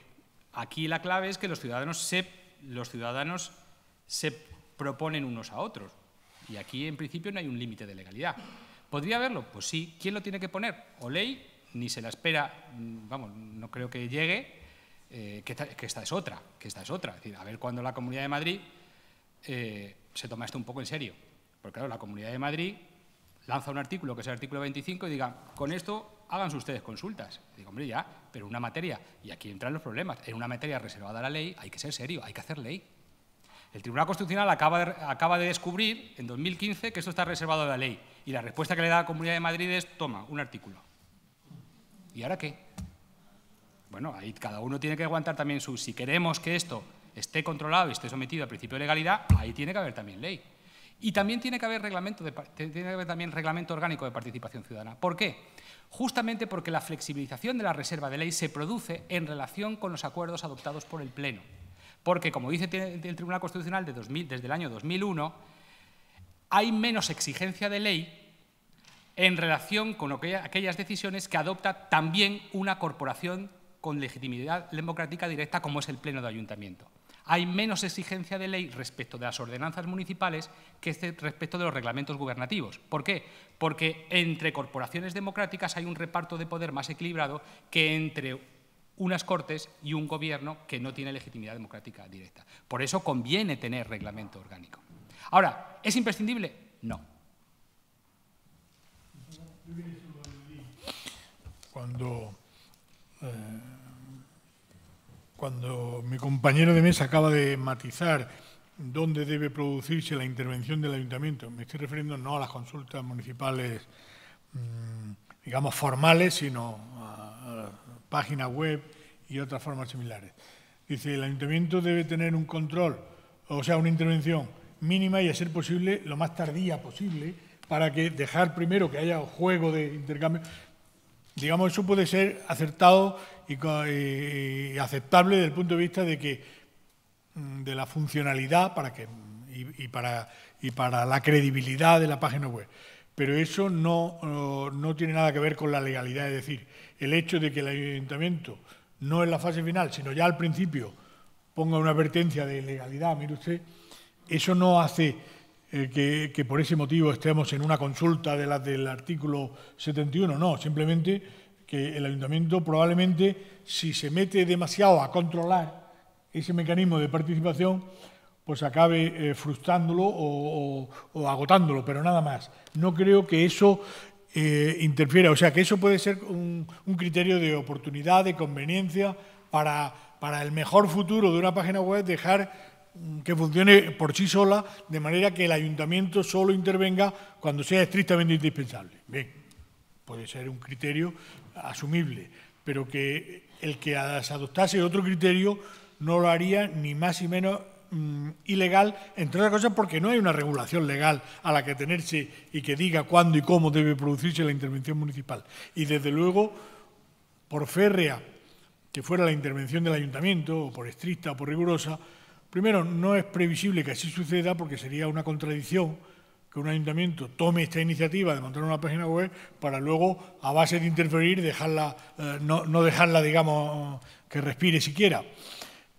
aquí la clave es que los ciudadanos se, los ciudadanos se proponen unos a otros, y aquí en principio no hay un límite de legalidad. ¿Podría haberlo? Pues sí. ¿Quién lo tiene que poner? O ley, ni se la espera, mm, vamos, no creo que llegue, eh, que, esta es otra, que esta es otra. decir, a ver cuándo la Comunidad de Madrid eh, se toma esto un poco en serio. Porque claro, la Comunidad de Madrid lanza un artículo, que es el artículo 25, y diga, con esto háganse ustedes consultas. digo, hombre, ya, pero una materia, y aquí entran los problemas, en una materia reservada a la ley hay que ser serio, hay que hacer ley. El Tribunal Constitucional acaba de descubrir en 2015 que esto está reservado a la ley. Y la respuesta que le da la Comunidad de Madrid es, toma, un artículo. ¿Y ahora qué? Bueno, ahí cada uno tiene que aguantar también su... Si queremos que esto esté controlado y esté sometido al principio de legalidad, ahí tiene que haber también ley. Y también tiene que haber reglamento, tiene que haber también reglamento orgánico de participación ciudadana. ¿Por qué? Justamente porque la flexibilización de la reserva de ley se produce en relación con los acuerdos adoptados por el Pleno. Porque, como dice el Tribunal Constitucional de desde el año 2001, hay menos exigencia de ley en relación con aquellas decisiones que adopta también una corporación con legitimidad democrática directa como es el Pleno de Ayuntamiento. Hay menos exigencia de ley respecto de las ordenanzas municipales que este respecto de los reglamentos gubernativos. ¿Por qué? Porque entre corporaciones democráticas hay un reparto de poder más equilibrado que entre unas cortes y un gobierno que no tiene legitimidad democrática directa. Por eso conviene tener reglamento orgánico. Ahora, ¿es imprescindible? No. Cuando, eh, cuando mi compañero de mesa acaba de matizar dónde debe producirse la intervención del ayuntamiento, me estoy refiriendo no a las consultas municipales, mm, digamos, formales, sino a, páginas web y otras formas similares. Dice, el ayuntamiento debe tener un control, o sea, una intervención mínima y a ser posible lo más tardía posible para que dejar primero que haya juego de intercambio. Digamos, eso puede ser acertado y, aceptable desde el punto de vista de que mm, de la funcionalidad para que y, para y para la credibilidad de la página web. Pero eso no, no, tiene nada que ver con la legalidad. Es decir, el hecho de que el ayuntamiento, no en la fase final, sino ya al principio, ponga una advertencia de legalidad, mire usted, eso no hace eh, que, por ese motivo estemos en una consulta de la, del artículo 71, no, simplemente que el ayuntamiento probablemente, si se mete demasiado a controlar ese mecanismo de participación, pues acabe eh, frustrándolo o, agotándolo, pero nada más. No creo que eso eh, interfiera, o sea, que eso puede ser un, criterio de oportunidad, de conveniencia, para el mejor futuro de una página web, dejar que funcione por sí sola, de manera que el ayuntamiento solo intervenga cuando sea estrictamente indispensable. Bien, puede ser un criterio asumible, pero que el que se adoptase otro criterio no lo haría ni más ni menos mm, ilegal, entre otras cosas porque no hay una regulación legal a la que tenerse y que diga cuándo y cómo debe producirse la intervención municipal. Y desde luego, por férrea que fuera la intervención del ayuntamiento, o por estricta o por rigurosa, Primero, no es previsible que así suceda porque sería una contradicción que un ayuntamiento tome esta iniciativa de montar una página web para luego, a base de interferir, dejarla, eh, no, dejarla, digamos, que respire siquiera.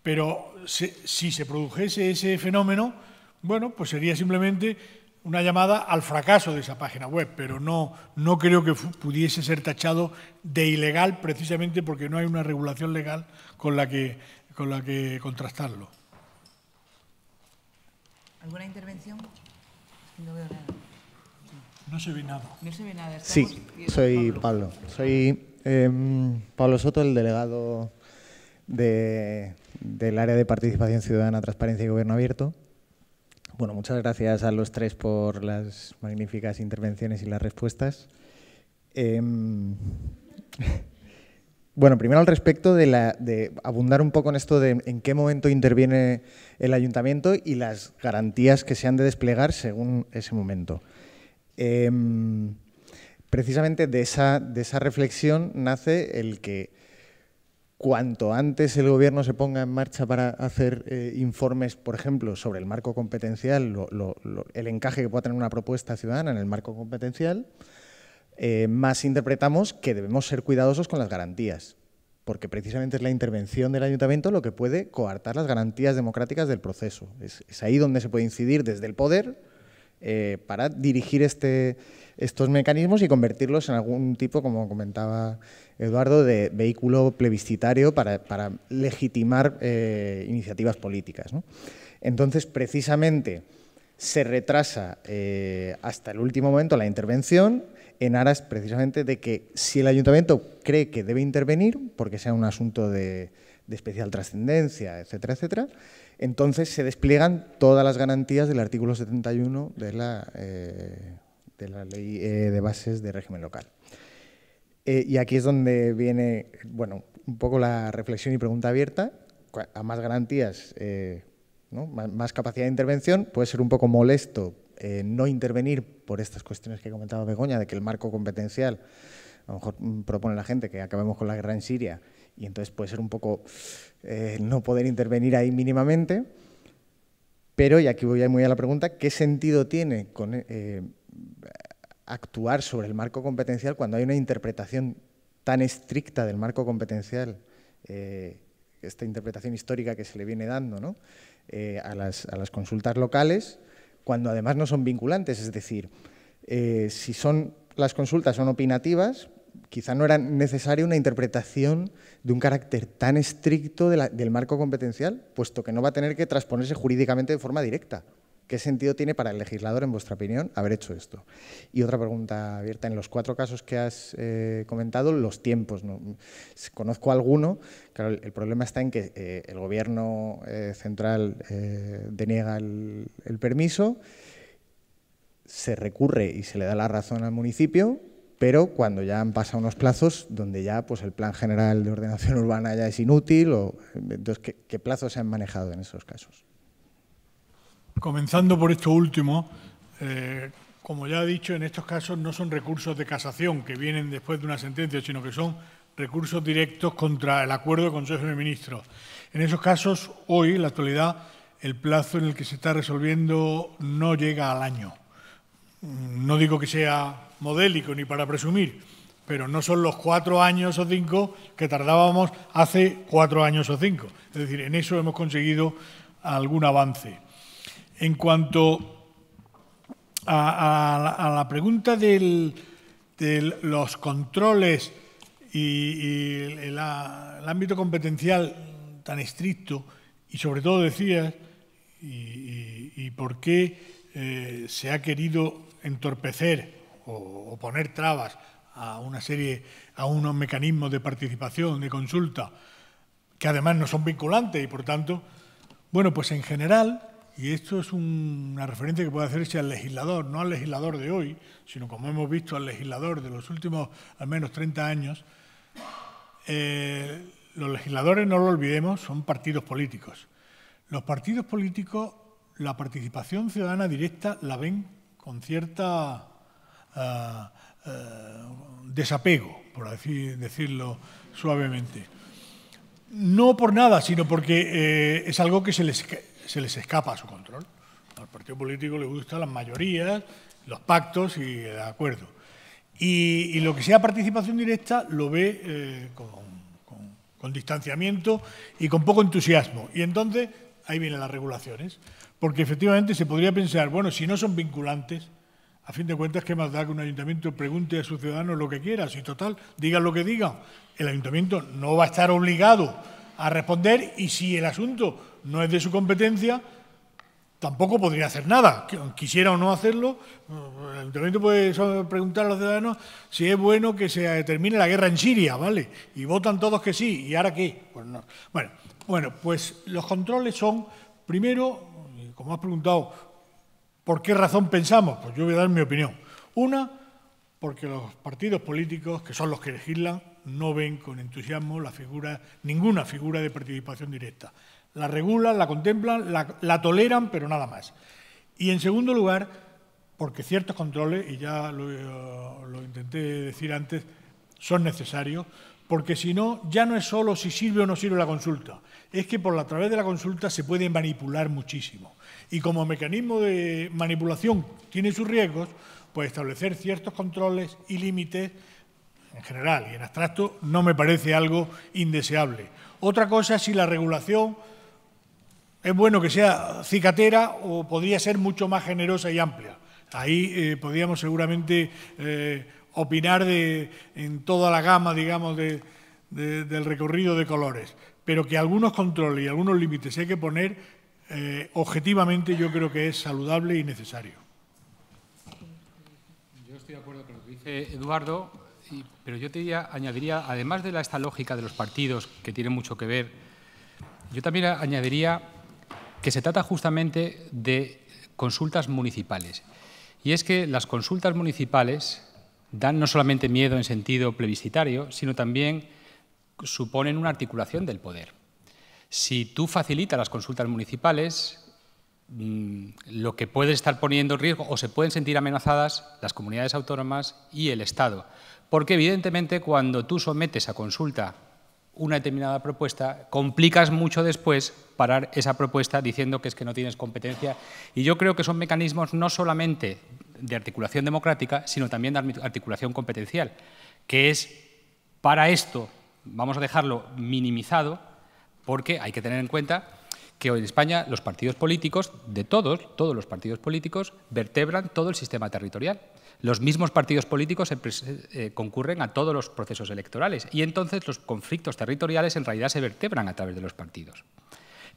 Pero si se produjese ese fenómeno, bueno, pues sería simplemente una llamada al fracaso de esa página web, pero no, no creo que pudiese ser tachado de ilegal precisamente porque no hay una regulación legal con la que, con la que contrastarlo. ¿Alguna intervención? No veo nada. No se ve nada. sí, soy Pablo. Soy em, Pablo Soto, el delegado del área de participación ciudadana, transparencia y gobierno abierto. Bueno, muchas gracias a los tres por las magníficas intervenciones y las respuestas. Eh, Bueno, primero al respecto de, abundar un poco en esto de en qué momento interviene el ayuntamiento y las garantías que se han de desplegar según ese momento. Em, precisamente de esa, reflexión nace el que cuanto antes el gobierno se ponga en marcha para hacer eh, informes, por ejemplo, sobre el marco competencial, el encaje que pueda tener una propuesta ciudadana en el marco competencial, eh, más interpretamos que debemos ser cuidadosos con las garantías, porque precisamente es la intervención del ayuntamiento lo que puede coartar las garantías democráticas del proceso. Es, ahí donde se puede incidir desde el poder eh, para dirigir este, estos mecanismos y convertirlos en algún tipo, como comentaba Eduardo, de vehículo plebiscitario para, legitimar eh, iniciativas políticas. Entonces, precisamente, se retrasa hasta el último momento la intervención en aras precisamente de que si el ayuntamiento cree que debe intervenir, porque sea un asunto de, especial trascendencia, etcétera, etcétera, entonces se despliegan todas las garantías del artículo 71 eh, de la, ley eh, de bases de régimen local. Eh, y aquí es donde viene, bueno, un poco la reflexión y pregunta abierta. A más garantías, más capacidad de intervención, puede ser un poco molesto eh, no intervenir por estas cuestiones que ha comentado Begoña, de que el marco competencial, a lo mejor mm, propone la gente que acabemos con la guerra en Siria, y entonces puede ser un poco eh, no poder intervenir ahí mínimamente, pero, y aquí voy muy a la pregunta, ¿qué sentido tiene con, eh, actuar sobre el marco competencial cuando hay una interpretación tan estricta del marco competencial? esta interpretación histórica que se le viene dando ¿no? a, las, a, las, consultas locales cuando además no son vinculantes. Es decir, eh, si son las consultas son opinativas, quizá no era necesaria una interpretación de un carácter tan estricto del marco competencial, puesto que no va a tener que transponerse jurídicamente de forma directa. ¿Qué sentido tiene para el legislador, en vuestra opinión, haber hecho esto? Y otra pregunta abierta. En los cuatro casos que has eh, comentado, los tiempos. conozco alguno. Claro, el problema está en que eh, el gobierno eh, central deniega el, permiso, se recurre y se le da la razón al municipio, pero cuando ya han pasado unos plazos donde ya pues el plan general de ordenación urbana ya es inútil o qué plazos se han manejado en esos casos Comenzando por esto último, eh, como ya he dicho, en estos casos no son recursos de casación que vienen después de una sentencia, sino que son recursos directos contra el acuerdo del Consejo de Ministros. En esos casos, hoy, en la actualidad, el plazo en el que se está resolviendo no llega al año. No digo que sea modélico ni para presumir, pero no son los cuatro años o cinco que tardábamos hace cuatro años o cinco. Es decir, en eso hemos conseguido algún avance. En cuanto a, la, pregunta de los controles y, el ámbito competencial tan estricto, y sobre todo decías, y, por qué eh, se ha querido entorpecer o, o poner trabas a una serie, a unos mecanismos de participación, de consulta, que además no son vinculantes y por tanto, bueno, pues en general y esto es una referencia que puede hacerse al legislador, no al legislador de hoy, sino como hemos visto al legislador de los últimos al menos 30 años. Eh, los legisladores, no lo olvidemos, son partidos políticos. Los partidos políticos, la participación ciudadana directa la ven con cierta eh, eh, desapego, por así decirlo suavemente. No por nada, sino porque es algo que se les, se les escapa a su control. Al partido político le gustan las mayorías, los pactos y el acuerdo. Y, lo que sea participación directa lo ve eh, con, distanciamiento y con poco entusiasmo. Y entonces ahí vienen las regulaciones. Porque efectivamente se podría pensar, bueno, si no son vinculantes, a fin de cuentas, ¿qué más da que un ayuntamiento pregunte a sus ciudadanos lo que quiera? Si total, digan lo que digan, el ayuntamiento no va a estar obligado a responder y si el asunto no es de su competencia, tampoco podría hacer nada. Quisiera o no hacerlo, el ayuntamiento puede preguntar a los ciudadanos si es bueno que se termine la guerra en Siria, ¿vale? Y votan todos que sí, ¿y ahora qué? Pues bueno, bueno pues los controles son, primero, como has preguntado, ¿por qué razón pensamos? Pues yo voy a dar mi opinión. Una, porque los partidos políticos, que son los que legislan, no ven con entusiasmo la figura, ninguna figura de participación directa. La regulan, la contemplan, la, toleran, pero nada más. Y en segundo lugar, porque ciertos controles, y ya eh, lo, intenté decir antes, son necesarios, porque si no, ya no es solo si sirve o no sirve la consulta, es que por a través de la consulta se puede manipular muchísimo. Y como mecanismo de manipulación tiene sus riesgos, pues establecer ciertos controles y límites en general y en abstracto no me parece algo indeseable. Otra cosa es si la regulación es bueno que sea cicatera o podría ser mucho más generosa y amplia. Ahí eh, podríamos seguramente eh, opinar en toda la gama, digamos, del recorrido de colores, pero que algunos controles y algunos límites hay que poner eh, objetivamente yo creo que es saludable y necesario. Yo estoy de acuerdo con lo que dice Eduardo, pero yo te añadiría, además de esta lógica de los partidos, que tiene mucho que ver, yo también añadiría que se trata justamente de consultas municipales. Y es que las consultas municipales dan no solamente miedo en sentido plebiscitario, sino también suponen una articulación del poder. Si tú facilitas las consultas municipales, mm, lo que puede estar poniendo en riesgo o se pueden sentir amenazadas las comunidades autónomas y el Estado. Porque evidentemente cuando tú sometes a consulta una determinada propuesta, complicas mucho después parar esa propuesta diciendo que es que no tienes competencia. Y yo creo que son mecanismos no solamente de articulación democrática, sino también de articulación competencial, que es para esto, vamos a dejarlo minimizado, porque hay que tener en cuenta que hoy en España los partidos políticos, de todos, todos los partidos políticos, vertebran todo el sistema territorial los mismos partidos políticos eh, concurren a todos los procesos electorales y entonces los conflictos territoriales en realidad se vertebran a través de los partidos.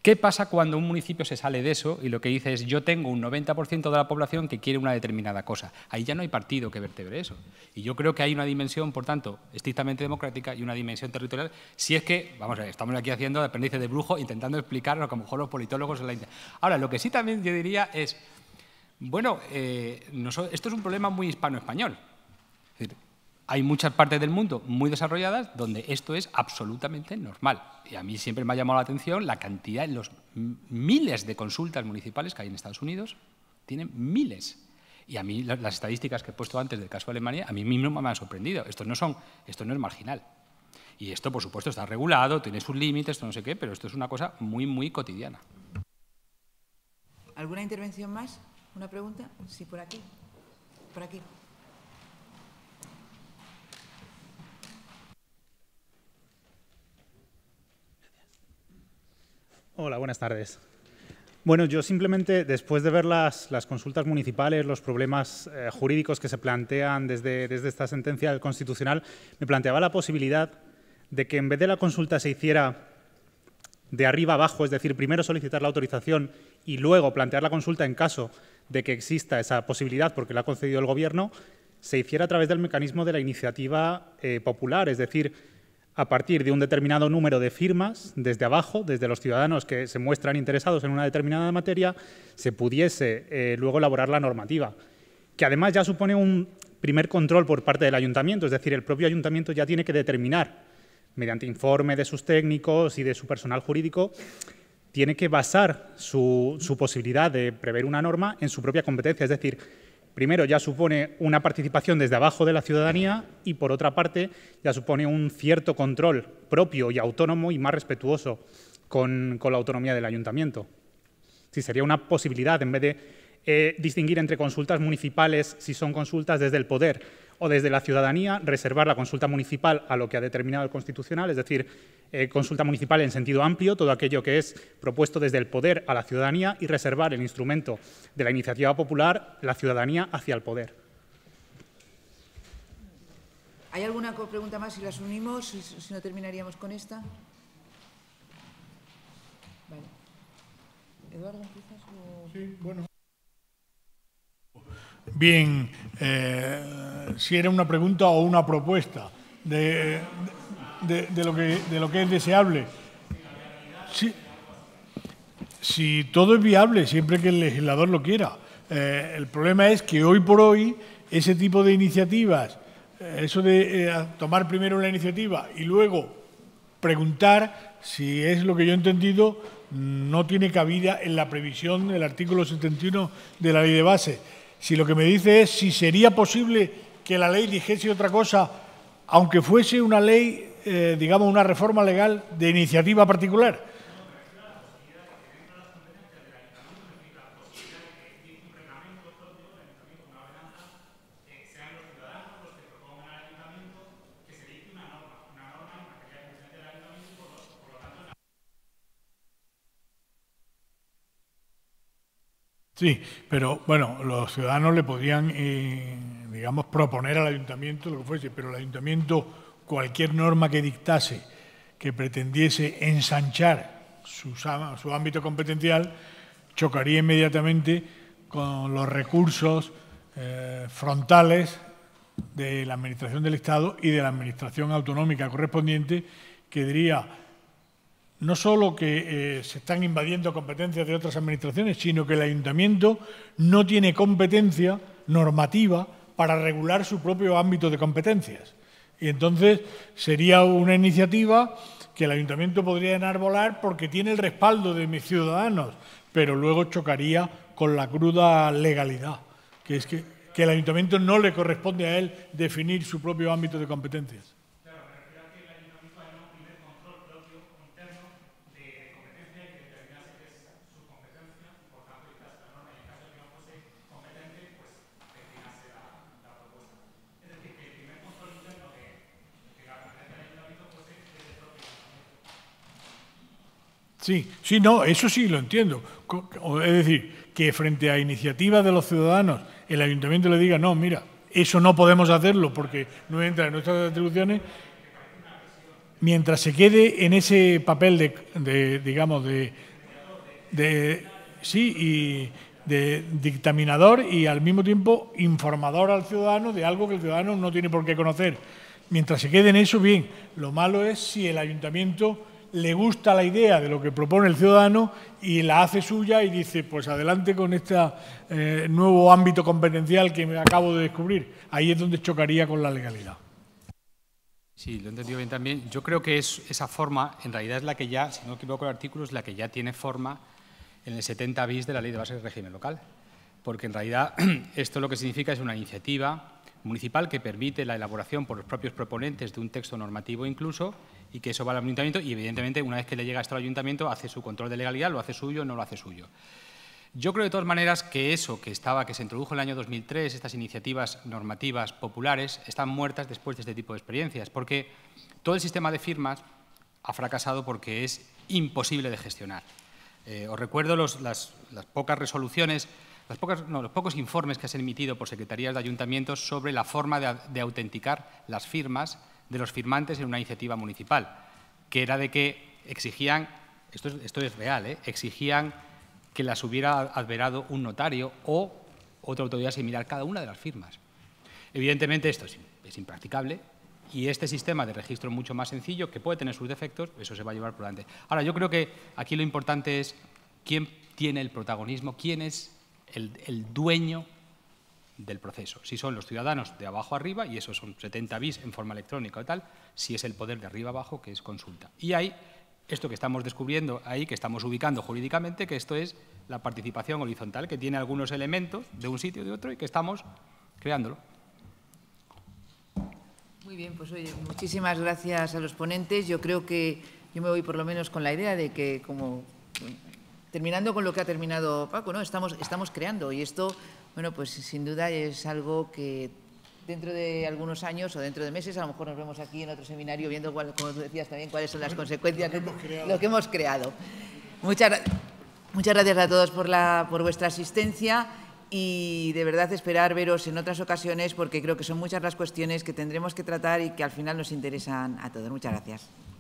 ¿Qué pasa cuando un municipio se sale de eso y lo que dice es yo tengo un 90% de la población que quiere una determinada cosa? Ahí ya no hay partido que vertebre eso. Y yo creo que hay una dimensión, por tanto, estrictamente democrática y una dimensión territorial. Si es que, vamos a ver, estamos aquí haciendo aprendices de brujo intentando explicar lo que a lo mejor los politólogos... En la... Ahora, lo que sí también yo diría es bueno, eh, esto es un problema muy hispano-español. hay muchas partes del mundo muy desarrolladas donde esto es absolutamente normal. Y a mí siempre me ha llamado la atención la cantidad, los miles de consultas municipales que hay en Estados Unidos, tienen miles. Y a mí las estadísticas que he puesto antes del caso de Alemania, a mí mismo me han sorprendido. Esto no, son, esto no es marginal. Y esto, por supuesto, está regulado, tiene sus límites, no sé qué, pero esto es una cosa muy, muy cotidiana. ¿Alguna intervención más? ¿Una pregunta? Sí, por aquí. Por aquí. Hola, buenas tardes. Bueno, yo simplemente, después de ver las, consultas municipales, los problemas eh, jurídicos que se plantean desde, desde esta sentencia Constitucional, me planteaba la posibilidad de que en vez de la consulta se hiciera de arriba abajo, es decir, primero solicitar la autorización y luego plantear la consulta en caso de que exista esa posibilidad, porque la ha concedido el Gobierno, se hiciera a través del mecanismo de la iniciativa eh, popular, es decir, a partir de un determinado número de firmas, desde abajo, desde los ciudadanos que se muestran interesados en una determinada materia, se pudiese eh, luego elaborar la normativa, que además ya supone un primer control por parte del ayuntamiento, es decir, el propio ayuntamiento ya tiene que determinar, mediante informe de sus técnicos y de su personal jurídico, tiene que basar su, posibilidad de prever una norma en su propia competencia. Es decir, primero ya supone una participación desde abajo de la ciudadanía y por otra parte ya supone un cierto control propio y autónomo y más respetuoso con, la autonomía del ayuntamiento. Sí, sería una posibilidad en vez de eh, distinguir entre consultas municipales si son consultas desde el poder o desde la ciudadanía reservar la consulta municipal a lo que ha determinado el Constitucional, es decir, eh, consulta municipal en sentido amplio, todo aquello que es propuesto desde el poder a la ciudadanía y reservar el instrumento de la iniciativa popular, la ciudadanía hacia el poder. ¿Hay alguna pregunta más si las unimos, si, no terminaríamos con esta? Eduardo, ¿empiezas? Sí, bueno. Bien, eh, si era una pregunta o una propuesta de, lo, que, es deseable. Si, todo es viable, siempre que el legislador lo quiera. Eh, el problema es que hoy por hoy ese tipo de iniciativas, eh, eso de tomar primero una iniciativa y luego preguntar, si es lo que yo he entendido, no tiene cabida en la previsión del artículo 71 de la ley de base si lo que me dice es si sería posible que la ley dijese otra cosa, aunque fuese una ley, eh, digamos, una reforma legal de iniciativa particular. Sí, pero bueno, los ciudadanos le podrían, eh, digamos, proponer al ayuntamiento lo que fuese, pero el ayuntamiento cualquier norma que dictase que pretendiese ensanchar su, ámbito competencial chocaría inmediatamente con los recursos eh, frontales de la Administración del Estado y de la Administración autonómica correspondiente que diría no solo que eh, se están invadiendo competencias de otras administraciones, sino que el ayuntamiento no tiene competencia normativa para regular su propio ámbito de competencias. Y entonces sería una iniciativa que el ayuntamiento podría enarbolar porque tiene el respaldo de mis ciudadanos, pero luego chocaría con la cruda legalidad, que es que, que el ayuntamiento no le corresponde a él definir su propio ámbito de competencias. Sí, sí, no, eso sí lo entiendo. Es decir, que frente a iniciativas de los ciudadanos el ayuntamiento le diga, no, mira, eso no podemos hacerlo porque no entra en nuestras atribuciones, mientras se quede en ese papel de, digamos, sí, y de dictaminador y al mismo tiempo informador al ciudadano de algo que el ciudadano no tiene por qué conocer. Mientras se quede en eso, bien. Lo malo es si el ayuntamiento le gusta la idea de lo que propone el ciudadano y la hace suya y dice, pues adelante con este eh, nuevo ámbito competencial que me acabo de descubrir. Ahí es donde chocaría con la legalidad. Sí, lo he entendido bien también. Yo creo que es, esa forma, en realidad es la que ya, si no equivoco el artículo, es la que ya tiene forma en el 70 bis de la Ley de Bases del Régimen Local. Porque en realidad esto lo que significa es una iniciativa municipal que permite la elaboración por los propios proponentes de un texto normativo incluso y que eso va al ayuntamiento y evidentemente una vez que le llega esto al ayuntamiento hace su control de legalidad, lo hace suyo, no lo hace suyo. Yo creo de todas maneras que eso que estaba, que se introdujo en el año 2003, estas iniciativas normativas populares, están muertas después de este tipo de experiencias, porque todo el sistema de firmas ha fracasado porque es imposible de gestionar. Eh, os recuerdo las, pocas resoluciones, los pocos informes que se han emitido por secretarías de ayuntamientos sobre la forma de autenticar las firmas de los firmantes en una iniciativa municipal, que era de que exigían, esto es, esto real, ¿eh? exigían que las hubiera adverado un notario o otra autoridad similar cada una de las firmas. Evidentemente esto es, impracticable, y este sistema de registro mucho más sencillo, que puede tener sus defectos, eso se va a llevar por delante. Ahora, yo creo que aquí lo importante es quién tiene el protagonismo, quién es el dueño del proceso. Si son los ciudadanos de abajo arriba, y eso son 70 bis en forma electrónica o tal, si es el poder de arriba abajo, que es consulta. Y hay esto que estamos descubriendo ahí, que estamos ubicando jurídicamente, que esto es la participación horizontal, que tiene algunos elementos de un sitio o de otro y que estamos creándolo. Muy bien, pues oye, muchísimas gracias a los ponentes. Yo creo que yo me voy por lo menos con la idea de que como terminando con lo que ha terminado Paco, ¿no? Estamos, estamos creando y esto bueno, pues sin duda es algo que dentro de algunos años o dentro de meses, a lo mejor nos vemos aquí en otro seminario viendo, cuál, como tú decías también, cuáles son las consecuencias de lo, que hemos creado. Muchas, muchas gracias a todos por, la, por vuestra asistencia y de verdad esperar veros en otras ocasiones porque creo que son muchas las cuestiones que tendremos que tratar y que al final nos interesan a todos. Muchas gracias.